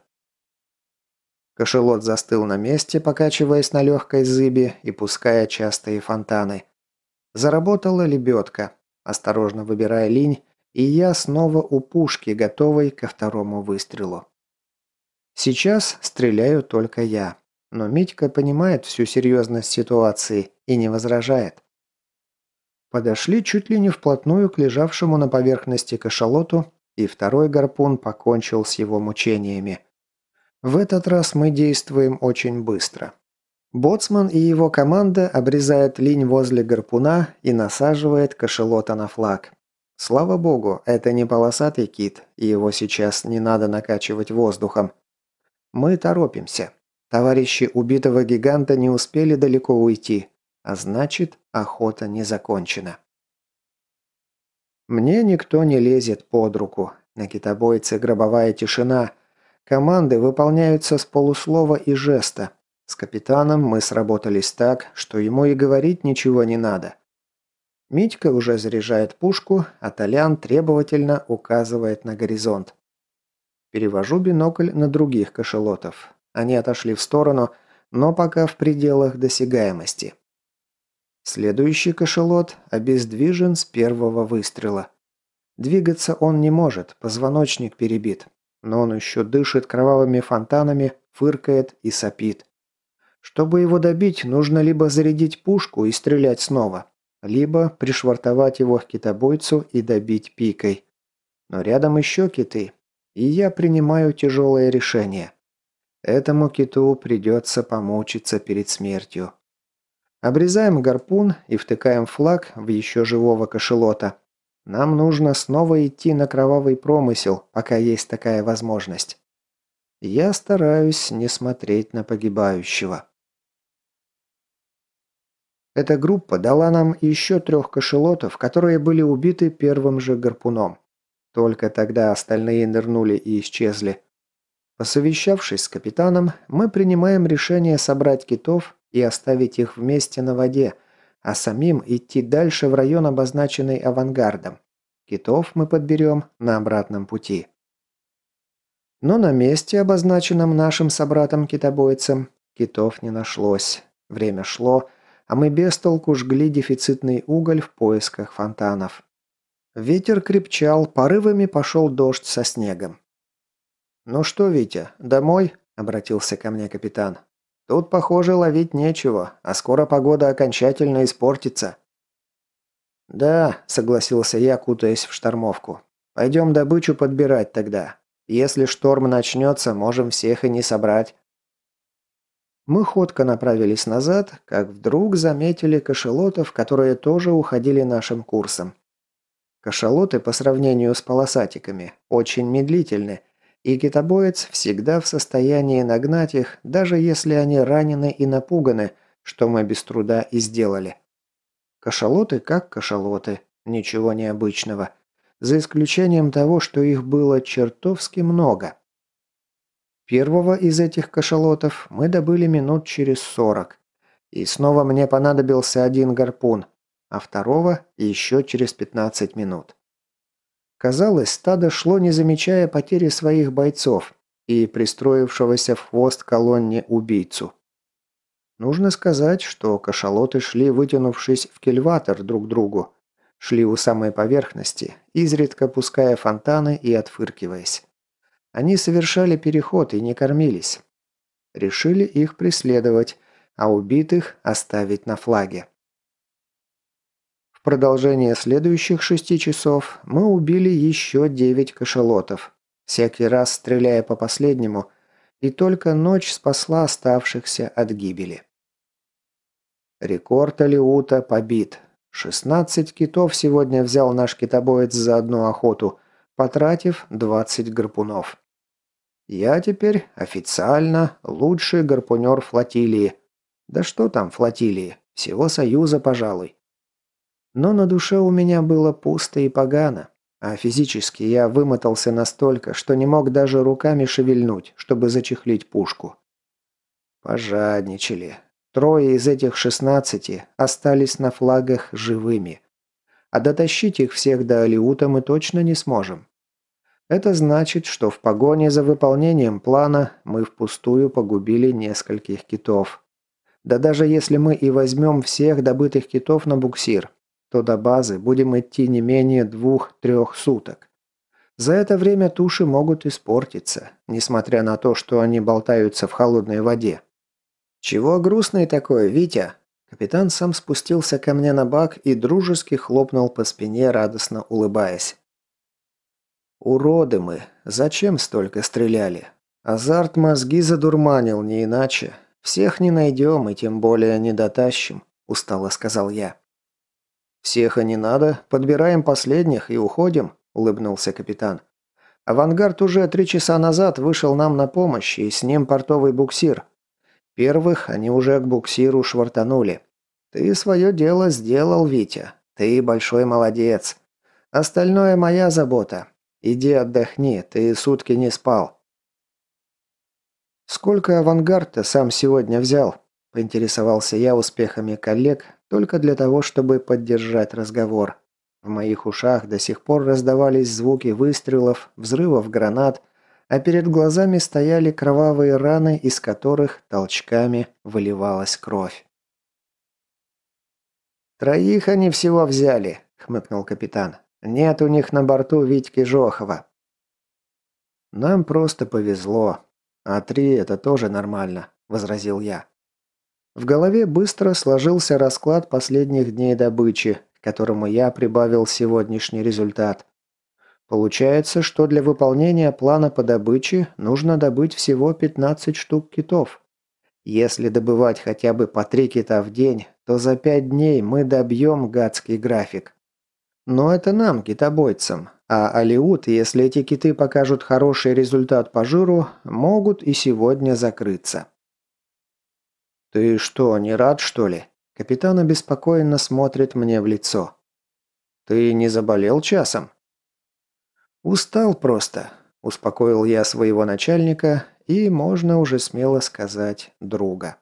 Кошелот застыл на месте, покачиваясь на легкой зыби и пуская частые фонтаны. Заработала лебедка, осторожно выбирая линь, и я снова у пушки, готовой ко второму выстрелу. Сейчас стреляю только я, но Митька понимает всю серьезность ситуации и не возражает. Подошли чуть ли не вплотную к лежавшему на поверхности кашалоту, и второй гарпун покончил с его мучениями. В этот раз мы действуем очень быстро. Боцман и его команда обрезают линь возле гарпуна и насаживает кошелота на флаг. Слава богу, это не полосатый кит, и его сейчас не надо накачивать воздухом. Мы торопимся. Товарищи убитого гиганта не успели далеко уйти, а значит, охота не закончена. Мне никто не лезет под руку. На китобойце гробовая тишина. Команды выполняются с полуслова и жеста. С капитаном мы сработались так, что ему и говорить ничего не надо. Митька уже заряжает пушку, а Толян требовательно указывает на горизонт. Перевожу бинокль на других кошелотов. Они отошли в сторону, но пока в пределах досягаемости. Следующий кошелот обездвижен с первого выстрела. Двигаться он не может, позвоночник перебит. Но он еще дышит кровавыми фонтанами, фыркает и сопит. Чтобы его добить, нужно либо зарядить пушку и стрелять снова, либо пришвартовать его к китобойцу и добить пикой. Но рядом еще киты, и я принимаю тяжелое решение. Этому киту придется помучиться перед смертью. Обрезаем гарпун и втыкаем флаг в еще живого кошелота. Нам нужно снова идти на кровавый промысел, пока есть такая возможность. Я стараюсь не смотреть на погибающего. Эта группа дала нам еще трех кошелотов, которые были убиты первым же гарпуном. Только тогда остальные нырнули и исчезли. Посовещавшись с капитаном, мы принимаем решение собрать китов и оставить их вместе на воде, а самим идти дальше в район, обозначенный авангардом. Китов мы подберем на обратном пути. Но на месте, обозначенном нашим собратом-китобойцем, китов не нашлось. Время шло, а мы без толку жгли дефицитный уголь в поисках фонтанов. Ветер крепчал, порывами пошел дождь со снегом. «Ну что, Витя, домой?» – обратился ко мне капитан. «Тут, похоже, ловить нечего, а скоро погода окончательно испортится». «Да», – согласился я, кутаясь в штормовку. «Пойдем добычу подбирать тогда. Если шторм начнется, можем всех и не собрать». Мы ходко направились назад, как вдруг заметили кашалотов, которые тоже уходили нашим курсом. Кашалоты по сравнению с полосатиками очень медлительны, и китобоец всегда в состоянии нагнать их, даже если они ранены и напуганы, что мы без труда и сделали. Кашалоты как кашалоты, ничего необычного, за исключением того, что их было чертовски много. Первого из этих кашалотов мы добыли минут через сорок. И снова мне понадобился один гарпун, а второго еще через 15 минут. Казалось, стадо шло, не замечая потери своих бойцов и пристроившегося в хвост колонне убийцу. Нужно сказать, что кашалоты шли, вытянувшись в кельватор друг другу, шли у самой поверхности, изредка пуская фонтаны и отфыркиваясь. Они совершали переход и не кормились. Решили их преследовать, а убитых оставить на флаге. В продолжение следующих шести часов мы убили еще девять кошелотов, всякий раз стреляя по последнему, и только ночь спасла оставшихся от гибели. Рекорд Алиута побит. 16 китов сегодня взял наш китобоец за одну охоту – потратив 20 гарпунов. Я теперь официально лучший гарпунер флотилии. Да что там флотилии, всего Союза, пожалуй. Но на душе у меня было пусто и погано, а физически я вымотался настолько, что не мог даже руками шевельнуть, чтобы зачехлить пушку. Пожадничали. Трое из этих шестнадцати остались на флагах живыми – а дотащить их всех до Алиута мы точно не сможем. Это значит, что в погоне за выполнением плана мы впустую погубили нескольких китов. Да даже если мы и возьмем всех добытых китов на буксир, то до базы будем идти не менее двух-трех суток. За это время туши могут испортиться, несмотря на то, что они болтаются в холодной воде. «Чего грустный такой, Витя?» Капитан сам спустился ко мне на бак и дружески хлопнул по спине, радостно улыбаясь. «Уроды мы! Зачем столько стреляли? Азарт мозги задурманил, не иначе. Всех не найдем и тем более не дотащим», – устало сказал я. «Всех и не надо. Подбираем последних и уходим», – улыбнулся капитан. «Авангард уже три часа назад вышел нам на помощь, и с ним портовый буксир. Первых они уже к буксиру швартанули. Ты свое дело сделал, Витя. Ты большой молодец. Остальное моя забота. Иди отдохни, ты сутки не спал. Сколько авангард ты сам сегодня взял? Поинтересовался я успехами коллег только для того, чтобы поддержать разговор. В моих ушах до сих пор раздавались звуки выстрелов, взрывов гранат, а перед глазами стояли кровавые раны, из которых толчками выливалась кровь. «Троих они всего взяли», — хмыкнул капитан. «Нет у них на борту Витьки Жохова». «Нам просто повезло. А три — это тоже нормально», — возразил я. В голове быстро сложился расклад последних дней добычи, к которому я прибавил сегодняшний результат. Получается, что для выполнения плана по добыче нужно добыть всего 15 штук китов. Если добывать хотя бы по 3 кита в день, то за 5 дней мы добьем гадский график. Но это нам, китобойцам. А Алиут, если эти киты покажут хороший результат по жиру, могут и сегодня закрыться. «Ты что, не рад, что ли?» Капитан обеспокоенно смотрит мне в лицо. «Ты не заболел часом?» «Устал просто», – успокоил я своего начальника и, можно уже смело сказать, друга.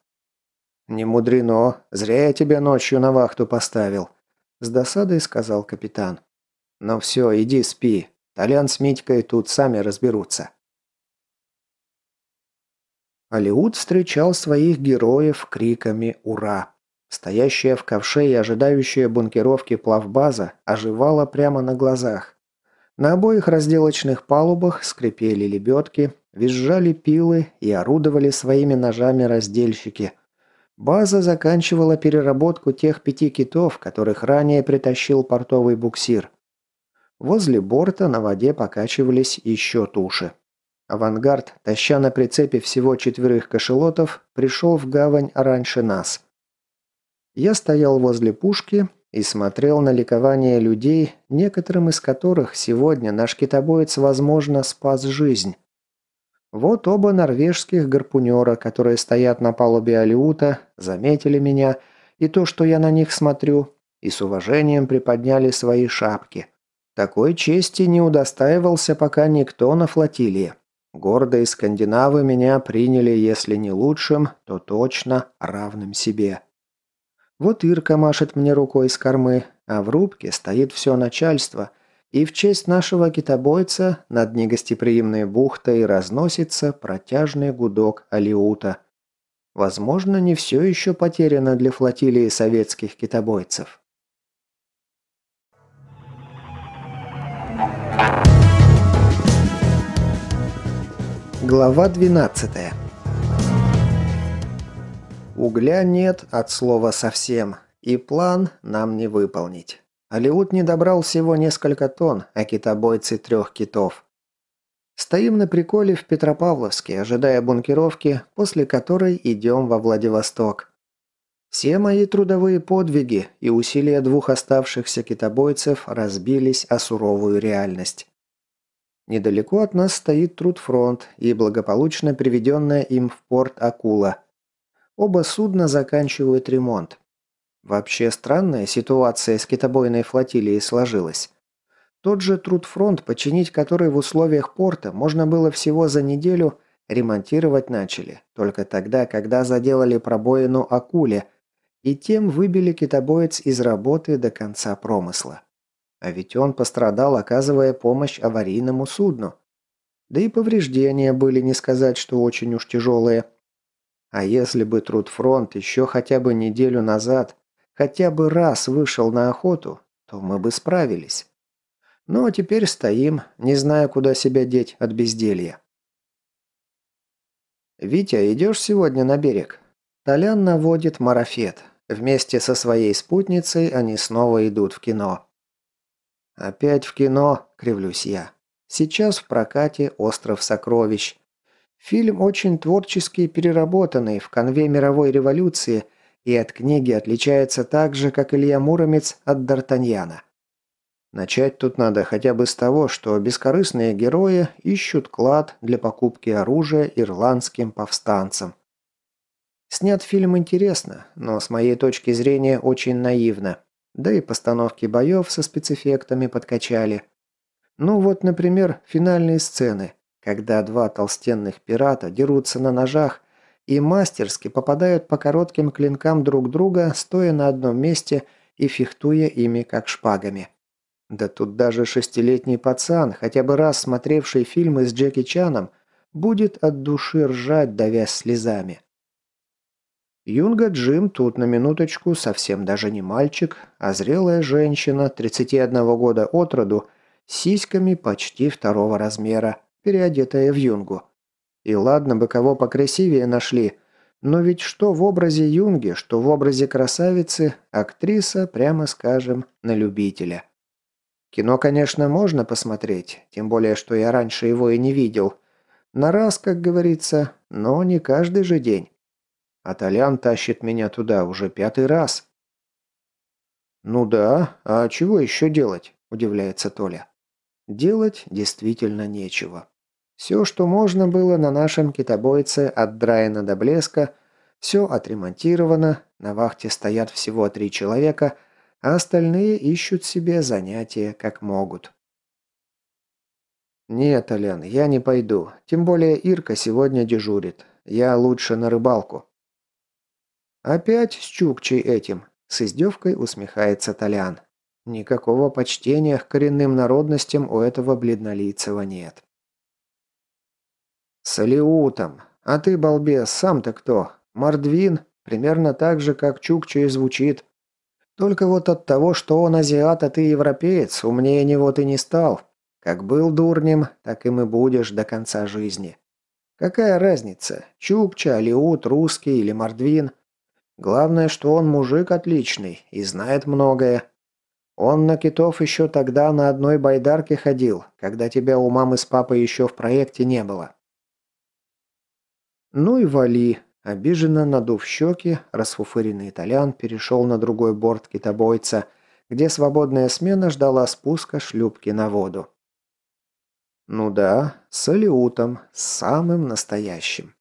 «Не мудрено. Зря я тебя ночью на вахту поставил», – с досадой сказал капитан. Но все, иди спи. Толян с Митькой тут сами разберутся». Алиут встречал своих героев криками «Ура!». Стоящая в ковше и ожидающая бункеровки плавбаза оживала прямо на глазах. На обоих разделочных палубах скрипели лебедки, визжали пилы и орудовали своими ножами раздельщики. База заканчивала переработку тех пяти китов, которых ранее притащил портовый буксир. Возле борта на воде покачивались еще туши. Авангард, таща на прицепе всего четверых кошелотов, пришел в гавань раньше нас. Я стоял возле пушки и смотрел на ликование людей, некоторым из которых сегодня наш китобоец, возможно, спас жизнь. Вот оба норвежских гарпунера, которые стоят на палубе Алиута, заметили меня и то, что я на них смотрю, и с уважением приподняли свои шапки. Такой чести не удостаивался пока никто на флотилии. Гордые скандинавы меня приняли, если не лучшим, то точно равным себе. Вот Ирка машет мне рукой с кормы, а в рубке стоит все начальство, и в честь нашего китобойца над негостеприимной бухтой разносится протяжный гудок алиута. Возможно, не все еще потеряно для флотилии советских китобойцев. Глава 12 Угля нет от слова совсем, и план нам не выполнить. Алиут не добрал всего несколько тонн, а китобойцы трех китов. Стоим на приколе в Петропавловске, ожидая бункеровки, после которой идем во Владивосток. Все мои трудовые подвиги и усилия двух оставшихся китобойцев разбились о суровую реальность. Недалеко от нас стоит трудфронт и благополучно приведенная им в порт акула – Оба судна заканчивают ремонт. Вообще странная ситуация с китобойной флотилией сложилась. Тот же трудфронт, починить который в условиях порта можно было всего за неделю, ремонтировать начали, только тогда, когда заделали пробоину акуле, и тем выбили китобоец из работы до конца промысла. А ведь он пострадал, оказывая помощь аварийному судну. Да и повреждения были, не сказать, что очень уж тяжелые – а если бы Трудфронт еще хотя бы неделю назад хотя бы раз вышел на охоту, то мы бы справились. Но ну, а теперь стоим, не зная, куда себя деть от безделья. «Витя, идешь сегодня на берег?» Толян наводит марафет. Вместе со своей спутницей они снова идут в кино. «Опять в кино?» – кривлюсь я. «Сейчас в прокате «Остров сокровищ». Фильм очень творческий и переработанный в конве мировой революции и от книги отличается так же, как Илья Муромец от Д'Артаньяна. Начать тут надо хотя бы с того, что бескорыстные герои ищут клад для покупки оружия ирландским повстанцам. Снят фильм интересно, но с моей точки зрения очень наивно. Да и постановки боев со спецэффектами подкачали. Ну вот, например, финальные сцены – когда два толстенных пирата дерутся на ножах и мастерски попадают по коротким клинкам друг друга, стоя на одном месте и фехтуя ими как шпагами. Да тут даже шестилетний пацан, хотя бы раз смотревший фильмы с Джеки Чаном, будет от души ржать, давясь слезами. Юнга Джим тут на минуточку совсем даже не мальчик, а зрелая женщина 31 года от роду с сиськами почти второго размера – переодетая в юнгу. И ладно бы кого покрасивее нашли, но ведь что в образе юнги, что в образе красавицы, актриса, прямо скажем, на любителя. Кино, конечно, можно посмотреть, тем более, что я раньше его и не видел. На раз, как говорится, но не каждый же день. А Толян тащит меня туда уже пятый раз. «Ну да, а чего еще делать?» – удивляется Толя. «Делать действительно нечего. Все, что можно было на нашем китобойце отдраено до блеска, все отремонтировано, на вахте стоят всего три человека, а остальные ищут себе занятия как могут. «Нет, Ален, я не пойду. Тем более Ирка сегодня дежурит. Я лучше на рыбалку». «Опять с Чукчей этим», – с издевкой усмехается Толян. «Никакого почтения к коренным народностям у этого бледнолицего нет». «С Алиутом. А ты, балбес, сам-то кто? Мордвин? Примерно так же, как Чукча и звучит. Только вот от того, что он азиат, а ты европеец, умнее него ты не стал. Как был дурнем, так им и будешь до конца жизни. Какая разница, Чукча, Алиут, русский или Мордвин? Главное, что он мужик отличный и знает многое. Он на китов еще тогда на одной байдарке ходил, когда тебя у мамы с папой еще в проекте не было. «Ну и вали!» Обиженно надув щеки, расфуфыренный итальян перешел на другой борт китобойца, где свободная смена ждала спуска шлюпки на воду. Ну да, с алиутом, самым настоящим.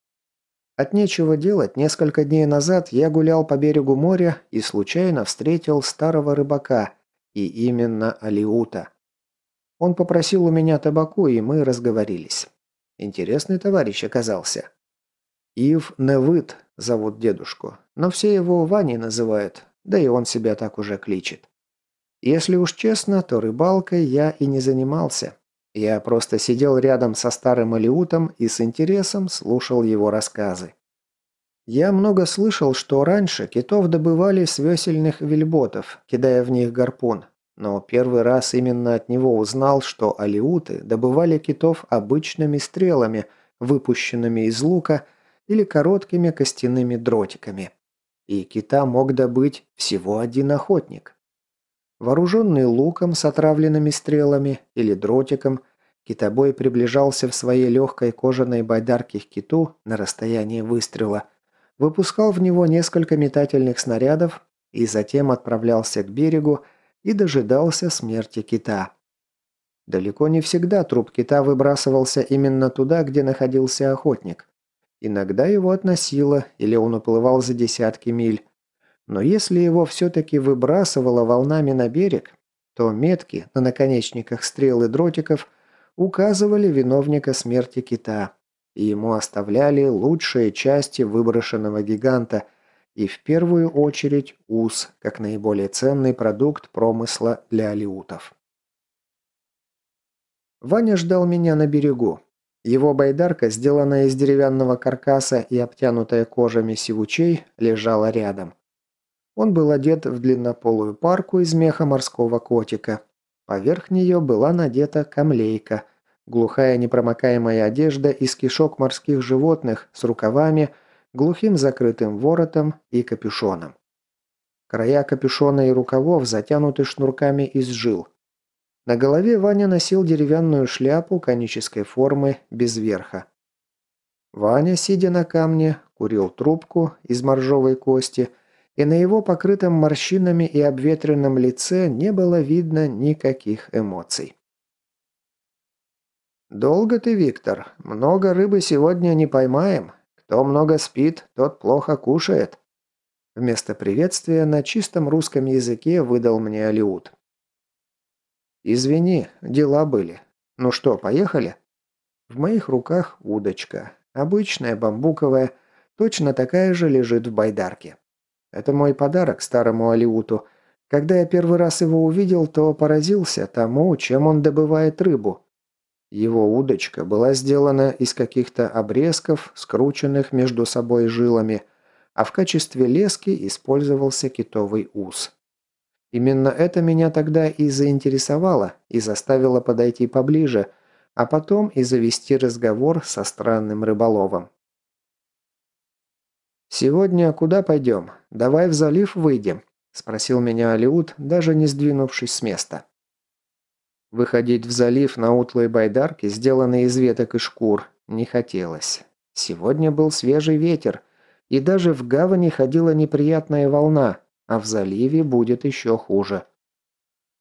От нечего делать, несколько дней назад я гулял по берегу моря и случайно встретил старого рыбака, и именно алиута. Он попросил у меня табаку, и мы разговорились. Интересный товарищ оказался. Ив Невыт зовут дедушку, но все его Ваней называют, да и он себя так уже кличет. Если уж честно, то рыбалкой я и не занимался. Я просто сидел рядом со старым Алиутом и с интересом слушал его рассказы. Я много слышал, что раньше китов добывали с весельных вельботов, кидая в них гарпун, но первый раз именно от него узнал, что алиуты добывали китов обычными стрелами, выпущенными из лука или короткими костяными дротиками. И кита мог добыть всего один охотник. Вооруженный луком с отравленными стрелами или дротиком, китобой приближался в своей легкой кожаной байдарке к киту на расстоянии выстрела, выпускал в него несколько метательных снарядов и затем отправлялся к берегу и дожидался смерти кита. Далеко не всегда труп кита выбрасывался именно туда, где находился охотник. Иногда его относило, или он уплывал за десятки миль. Но если его все-таки выбрасывало волнами на берег, то метки на наконечниках стрел и дротиков указывали виновника смерти кита, и ему оставляли лучшие части выброшенного гиганта и в первую очередь ус, как наиболее ценный продукт промысла для алиутов. Ваня ждал меня на берегу. Его байдарка, сделанная из деревянного каркаса и обтянутая кожами сивучей, лежала рядом. Он был одет в длиннополую парку из меха морского котика. Поверх нее была надета камлейка, глухая непромокаемая одежда из кишок морских животных с рукавами, глухим закрытым воротом и капюшоном. Края капюшона и рукавов затянуты шнурками из жил – на голове Ваня носил деревянную шляпу конической формы, без верха. Ваня, сидя на камне, курил трубку из моржовой кости, и на его покрытом морщинами и обветренном лице не было видно никаких эмоций. «Долго ты, Виктор. Много рыбы сегодня не поймаем. Кто много спит, тот плохо кушает». Вместо приветствия на чистом русском языке выдал мне Алиут. «Извини, дела были. Ну что, поехали?» В моих руках удочка. Обычная, бамбуковая, точно такая же лежит в байдарке. Это мой подарок старому Алиуту. Когда я первый раз его увидел, то поразился тому, чем он добывает рыбу. Его удочка была сделана из каких-то обрезков, скрученных между собой жилами, а в качестве лески использовался китовый ус. Именно это меня тогда и заинтересовало, и заставило подойти поближе, а потом и завести разговор со странным рыболовом. «Сегодня куда пойдем? Давай в залив выйдем», – спросил меня Алиут, даже не сдвинувшись с места. Выходить в залив на утлые байдарки, сделанные из веток и шкур, не хотелось. Сегодня был свежий ветер, и даже в гавани ходила неприятная волна, а в заливе будет еще хуже.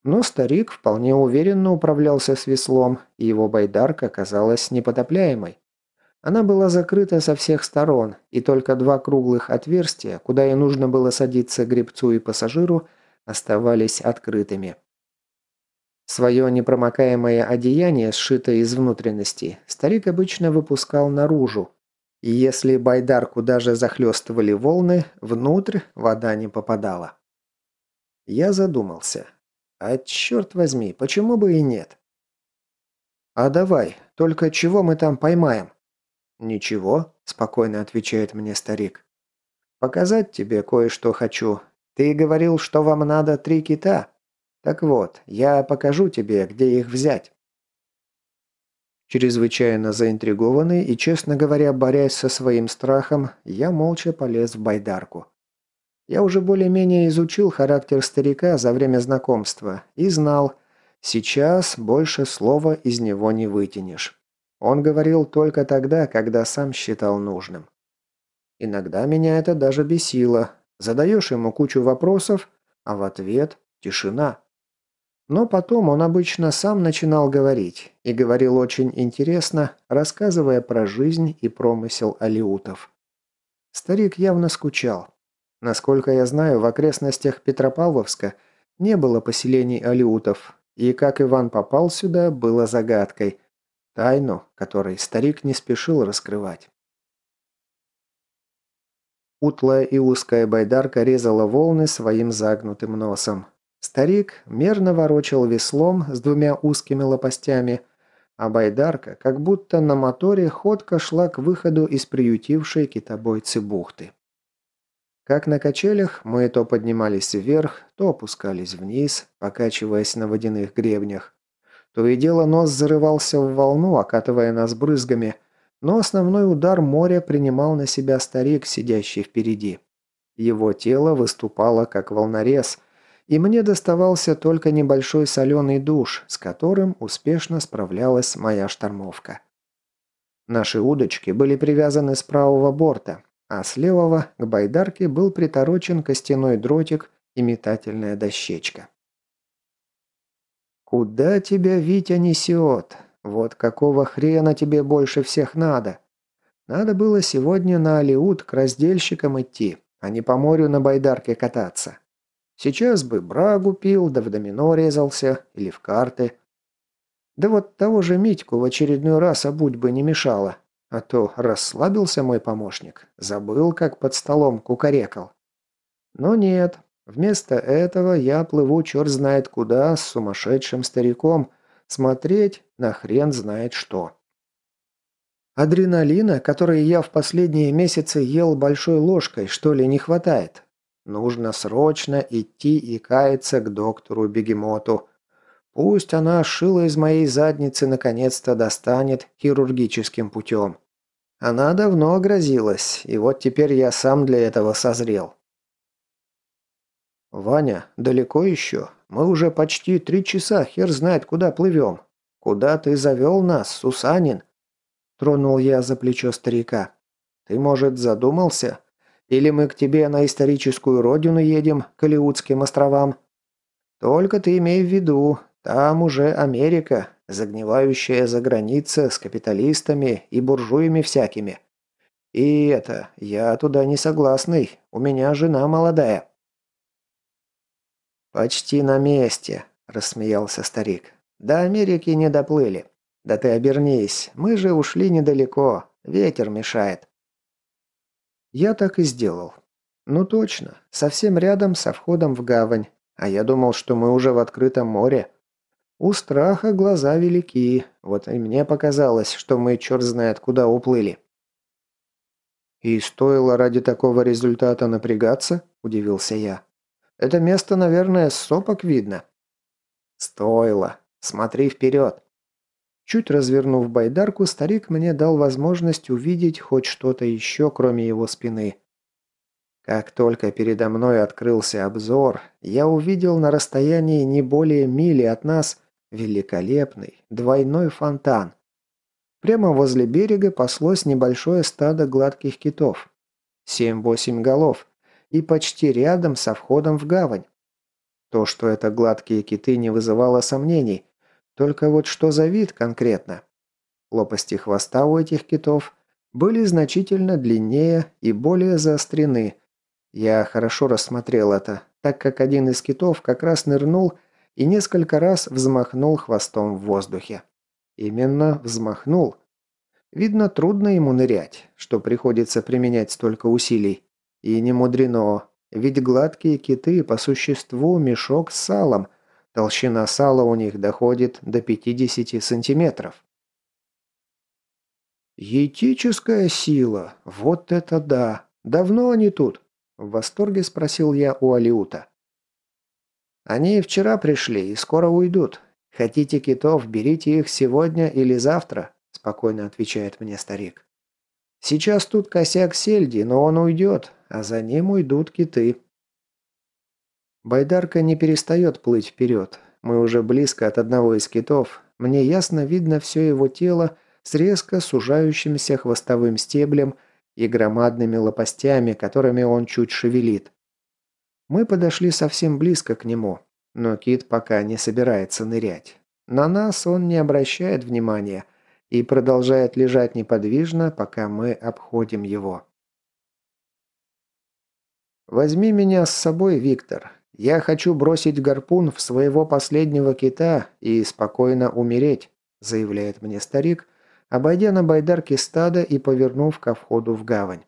Но старик вполне уверенно управлялся с веслом, и его байдарка казалась непотопляемой. Она была закрыта со всех сторон, и только два круглых отверстия, куда и нужно было садиться гребцу и пассажиру, оставались открытыми. Свое непромокаемое одеяние, сшитое из внутренности, старик обычно выпускал наружу, и если байдарку даже захлестывали волны, внутрь вода не попадала. Я задумался. А чёрт возьми, почему бы и нет? А давай, только чего мы там поймаем? Ничего, спокойно отвечает мне старик. Показать тебе кое-что хочу. Ты говорил, что вам надо три кита. Так вот, я покажу тебе, где их взять. Чрезвычайно заинтригованный и, честно говоря, борясь со своим страхом, я молча полез в байдарку. Я уже более-менее изучил характер старика за время знакомства и знал, сейчас больше слова из него не вытянешь. Он говорил только тогда, когда сам считал нужным. Иногда меня это даже бесило. Задаешь ему кучу вопросов, а в ответ – тишина. Но потом он обычно сам начинал говорить, и говорил очень интересно, рассказывая про жизнь и промысел алиутов. Старик явно скучал. Насколько я знаю, в окрестностях Петропавловска не было поселений алиутов, и как Иван попал сюда, было загадкой. Тайну, которой старик не спешил раскрывать. Утлая и узкая байдарка резала волны своим загнутым носом. Старик мерно ворочал веслом с двумя узкими лопастями, а байдарка как будто на моторе ходко шла к выходу из приютившей китобойцы бухты. Как на качелях, мы то поднимались вверх, то опускались вниз, покачиваясь на водяных гребнях. То и дело нос зарывался в волну, окатывая нас брызгами, но основной удар моря принимал на себя старик, сидящий впереди. Его тело выступало как волнорез – и мне доставался только небольшой соленый душ, с которым успешно справлялась моя штормовка. Наши удочки были привязаны с правого борта, а с левого к байдарке был приторочен костяной дротик и метательная дощечка. «Куда тебя Витя несет? Вот какого хрена тебе больше всех надо? Надо было сегодня на Алиут к раздельщикам идти, а не по морю на байдарке кататься». Сейчас бы брагу пил, да в домино резался, или в карты. Да вот того же Митьку в очередной раз обуть бы не мешало, а то расслабился мой помощник, забыл, как под столом кукарекал. Но нет, вместо этого я плыву черт знает куда с сумасшедшим стариком, смотреть на хрен знает что. Адреналина, который я в последние месяцы ел большой ложкой, что ли, не хватает. Нужно срочно идти и каяться к доктору-бегемоту. Пусть она шила из моей задницы наконец-то достанет хирургическим путем. Она давно грозилась, и вот теперь я сам для этого созрел. «Ваня, далеко еще? Мы уже почти три часа, хер знает, куда плывем. Куда ты завел нас, Сусанин?» Тронул я за плечо старика. «Ты, может, задумался? Или мы к тебе на историческую родину едем, к Алиутским островам? Только ты имей в виду, там уже Америка, загнивающая за граница с капиталистами и буржуями всякими. И это, я туда не согласный, у меня жена молодая». «Почти на месте», – рассмеялся старик. «До Америки не доплыли. Да ты обернись, мы же ушли недалеко, ветер мешает». Я так и сделал. Ну точно, совсем рядом со входом в гавань, а я думал, что мы уже в открытом море. У страха глаза велики, вот и мне показалось, что мы черт знает куда уплыли. «И стоило ради такого результата напрягаться?» – удивился я. «Это место, наверное, с сопок видно». «Стоило. Смотри вперед. Чуть развернув байдарку, старик мне дал возможность увидеть хоть что-то еще, кроме его спины. Как только передо мной открылся обзор, я увидел на расстоянии не более мили от нас великолепный двойной фонтан. Прямо возле берега паслось небольшое стадо гладких китов. Семь-восемь голов. И почти рядом со входом в гавань. То, что это гладкие киты, не вызывало сомнений. Только вот что за вид конкретно? Лопасти хвоста у этих китов были значительно длиннее и более заострены. Я хорошо рассмотрел это, так как один из китов как раз нырнул и несколько раз взмахнул хвостом в воздухе. Именно взмахнул. Видно, трудно ему нырять, что приходится применять столько усилий. И не мудрено, ведь гладкие киты по существу мешок с салом – Толщина сала у них доходит до 50 сантиметров. «Етическая сила! Вот это да! Давно они тут?» В восторге спросил я у Алиута. «Они вчера пришли и скоро уйдут. Хотите китов, берите их сегодня или завтра», спокойно отвечает мне старик. «Сейчас тут косяк сельди, но он уйдет, а за ним уйдут киты». Байдарка не перестает плыть вперед. Мы уже близко от одного из китов. Мне ясно видно все его тело с резко сужающимся хвостовым стеблем и громадными лопастями, которыми он чуть шевелит. Мы подошли совсем близко к нему, но кит пока не собирается нырять. На нас он не обращает внимания и продолжает лежать неподвижно, пока мы обходим его. «Возьми меня с собой, Виктор. Я хочу бросить гарпун в своего последнего кита и спокойно умереть», – заявляет мне старик, обойдя на байдарке стадо и повернув ко входу в гавань.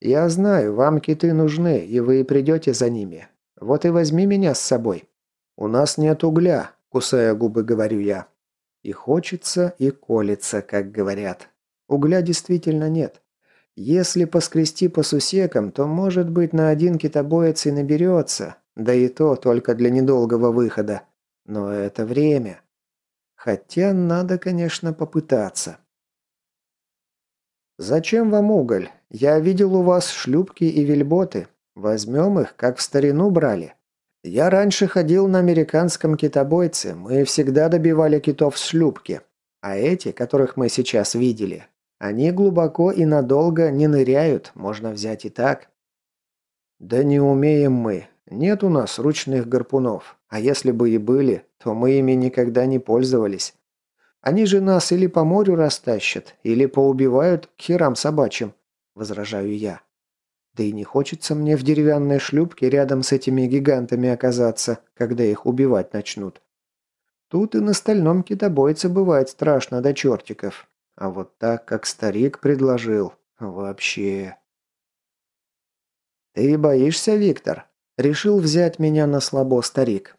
«Я знаю, вам киты нужны, и вы придете за ними. Вот и возьми меня с собой. У нас нет угля», – кусая губы, говорю я. «И хочется, и колется, как говорят. Угля действительно нет. Если поскрести по сусекам, то, может быть, на один китобоец и наберется, да и то только для недолгого выхода. Но это время. Хотя надо, конечно, попытаться. «Зачем вам уголь? Я видел у вас шлюпки и вельботы. Возьмем их, как в старину брали. Я раньше ходил на американском китобойце, мы всегда добивали китов с шлюпки. А эти, которых мы сейчас видели, они глубоко и надолго не ныряют, можно взять и так. Да не умеем мы. Нет у нас ручных гарпунов. А если бы и были, то мы ими никогда не пользовались. Они же нас или по морю растащат, или поубивают к херам собачьим, возражаю я. Да и не хочется мне в деревянной шлюпке рядом с этими гигантами оказаться, когда их убивать начнут. Тут и на стальном китобойце бывает страшно до чертиков, а вот так, как старик предложил, вообще... «Ты боишься, Виктор?» – решил взять меня на слабо старик.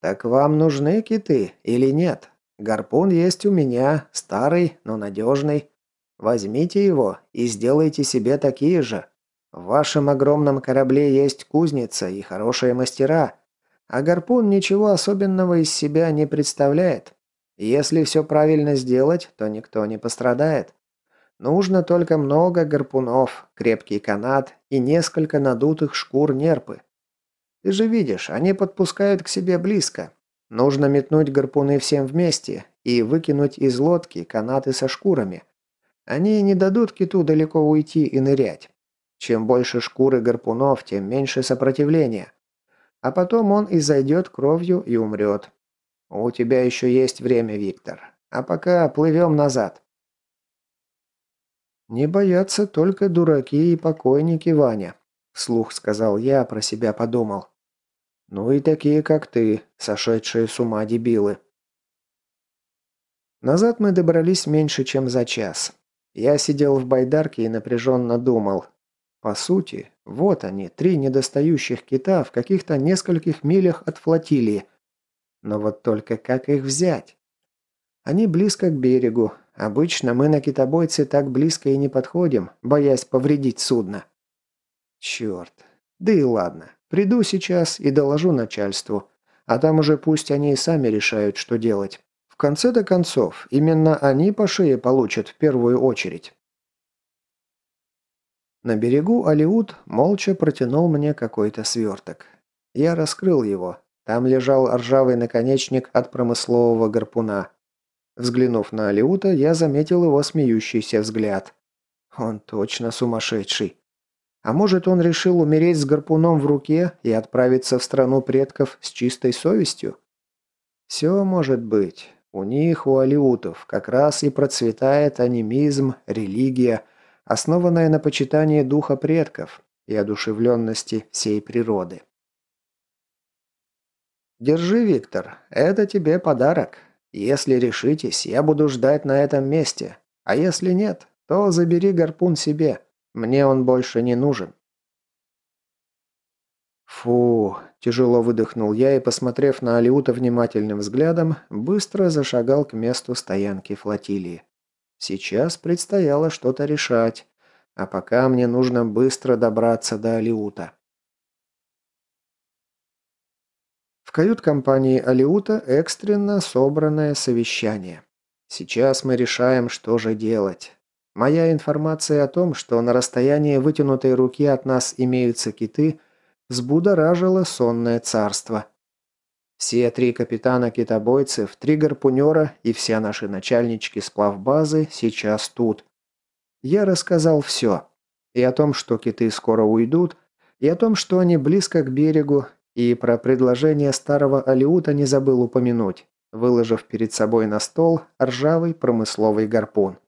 «Так вам нужны киты или нет? Гарпун есть у меня, старый, но надежный. Возьмите его и сделайте себе такие же. В вашем огромном корабле есть кузница и хорошие мастера, а гарпун ничего особенного из себя не представляет. Если все правильно сделать, то никто не пострадает. Нужно только много гарпунов, крепкий канат и несколько надутых шкур нерпы. Ты же видишь, они подпускают к себе близко. Нужно метнуть гарпуны всем вместе и выкинуть из лодки канаты со шкурами. Они не дадут киту далеко уйти и нырять. Чем больше шкуры гарпунов, тем меньше сопротивления. А потом он и зайдет кровью и умрет. «У тебя еще есть время, Виктор. А пока плывем назад». «Не боятся только дураки и покойники, Ваня», – Слух сказал я, про себя подумал. «Ну и такие, как ты, сошедшие с ума дебилы». Назад мы добрались меньше, чем за час. Я сидел в байдарке и напряженно думал. По сути, вот они, три недостающих кита в каких-то нескольких милях от флотилии – но вот только как их взять? Они близко к берегу. Обычно мы на китобойце так близко и не подходим, боясь повредить судно. Черт. Да и ладно. Приду сейчас и доложу начальству. А там уже пусть они и сами решают, что делать. В конце до концов, именно они по шее получат в первую очередь. На берегу Алиут молча протянул мне какой-то сверток. Я раскрыл его, там лежал ржавый наконечник от промыслового гарпуна. Взглянув на Алиута, я заметил его смеющийся взгляд. Он точно сумасшедший. А может, он решил умереть с гарпуном в руке и отправиться в страну предков с чистой совестью? Все может быть. У них, у алиутов, как раз и процветает анимизм, религия, основанная на почитании духа предков и одушевленности всей природы. «Держи, Виктор, это тебе подарок. Если решитесь, я буду ждать на этом месте. А если нет, то забери гарпун себе. Мне он больше не нужен». «Фу!» – тяжело выдохнул я и, посмотрев на Алиута внимательным взглядом, быстро зашагал к месту стоянки флотилии. Сейчас предстояло что-то решать, а пока мне нужно быстро добраться до Алиута. В кают-компании Алиута экстренно собранное совещание. Сейчас мы решаем, что же делать. Моя информация о том, что на расстоянии вытянутой руки от нас имеются киты, взбудоражила сонное царство. Все три капитана китобойцев, три гарпунера и все наши начальнички сплавбазы сейчас тут. Я рассказал все. И о том, что киты скоро уйдут, и о том, что они близко к берегу, и про предложение старого Алиута не забыл упомянуть, выложив перед собой на стол ржавый промысловый гарпун.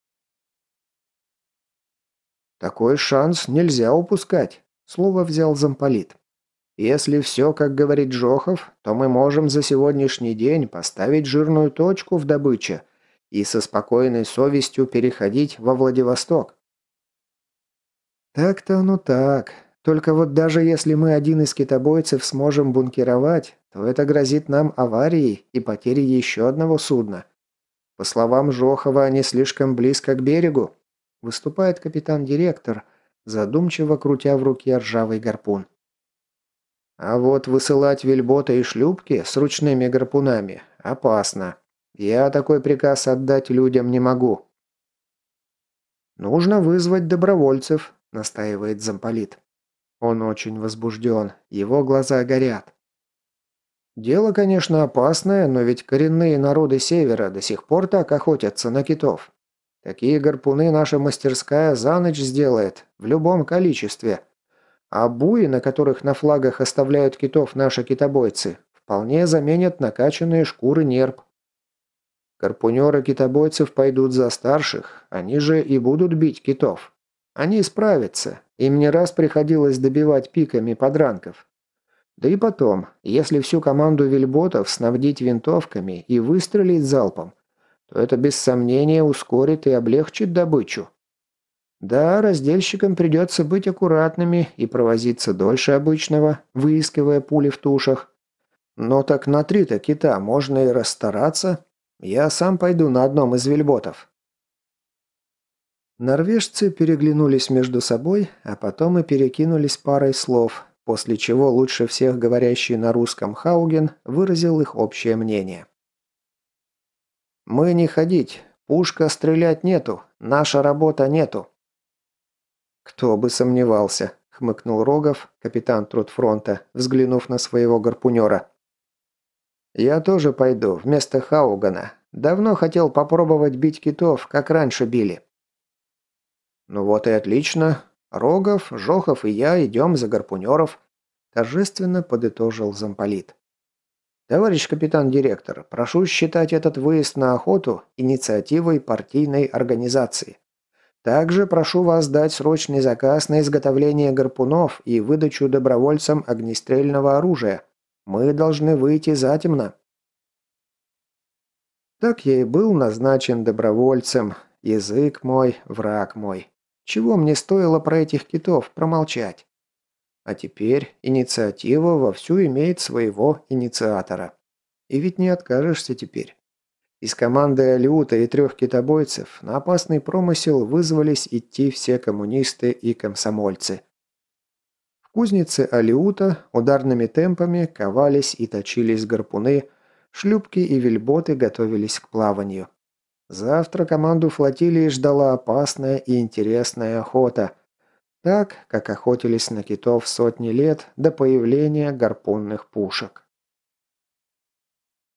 «Такой шанс нельзя упускать», — слово взял замполит. «Если все, как говорит Джохов, то мы можем за сегодняшний день поставить жирную точку в добыче и со спокойной совестью переходить во Владивосток». «Так-то оно так», только вот даже если мы один из китобойцев сможем бункеровать, то это грозит нам аварией и потерей еще одного судна. По словам Жохова, они слишком близко к берегу. Выступает капитан-директор, задумчиво крутя в руке ржавый гарпун. А вот высылать вельбота и шлюпки с ручными гарпунами опасно. Я такой приказ отдать людям не могу. «Нужно вызвать добровольцев», — настаивает замполит. Он очень возбужден, его глаза горят. Дело, конечно, опасное, но ведь коренные народы Севера до сих пор так охотятся на китов. Такие гарпуны наша мастерская за ночь сделает, в любом количестве. А буи, на которых на флагах оставляют китов наши китобойцы, вполне заменят накачанные шкуры нерп. Карпунеры китобойцев пойдут за старших, они же и будут бить китов. Они справятся, им не раз приходилось добивать пиками подранков. Да и потом, если всю команду вельботов снабдить винтовками и выстрелить залпом, то это без сомнения ускорит и облегчит добычу. Да, раздельщикам придется быть аккуратными и провозиться дольше обычного, выискивая пули в тушах. Но так на три-то кита можно и расстараться. Я сам пойду на одном из вельботов. Норвежцы переглянулись между собой, а потом и перекинулись парой слов, после чего лучше всех говорящий на русском Хауген выразил их общее мнение. «Мы не ходить. Пушка стрелять нету. Наша работа нету». «Кто бы сомневался», — хмыкнул Рогов, капитан трудфронта, взглянув на своего гарпунера. «Я тоже пойду, вместо Хаугана. Давно хотел попробовать бить китов, как раньше били». «Ну вот и отлично. Рогов, Жохов и я идем за гарпунеров», – торжественно подытожил замполит. «Товарищ капитан-директор, прошу считать этот выезд на охоту инициативой партийной организации. Также прошу вас дать срочный заказ на изготовление гарпунов и выдачу добровольцам огнестрельного оружия. Мы должны выйти затемно». Так я и был назначен добровольцем. Язык мой, враг мой. Чего мне стоило про этих китов промолчать? А теперь инициатива вовсю имеет своего инициатора. И ведь не откажешься теперь. Из команды Алиута и трех китобойцев на опасный промысел вызвались идти все коммунисты и комсомольцы. В кузнице Алиута ударными темпами ковались и точились гарпуны, шлюпки и вельботы готовились к плаванию. Завтра команду флотилии ждала опасная и интересная охота, так, как охотились на китов сотни лет до появления гарпунных пушек.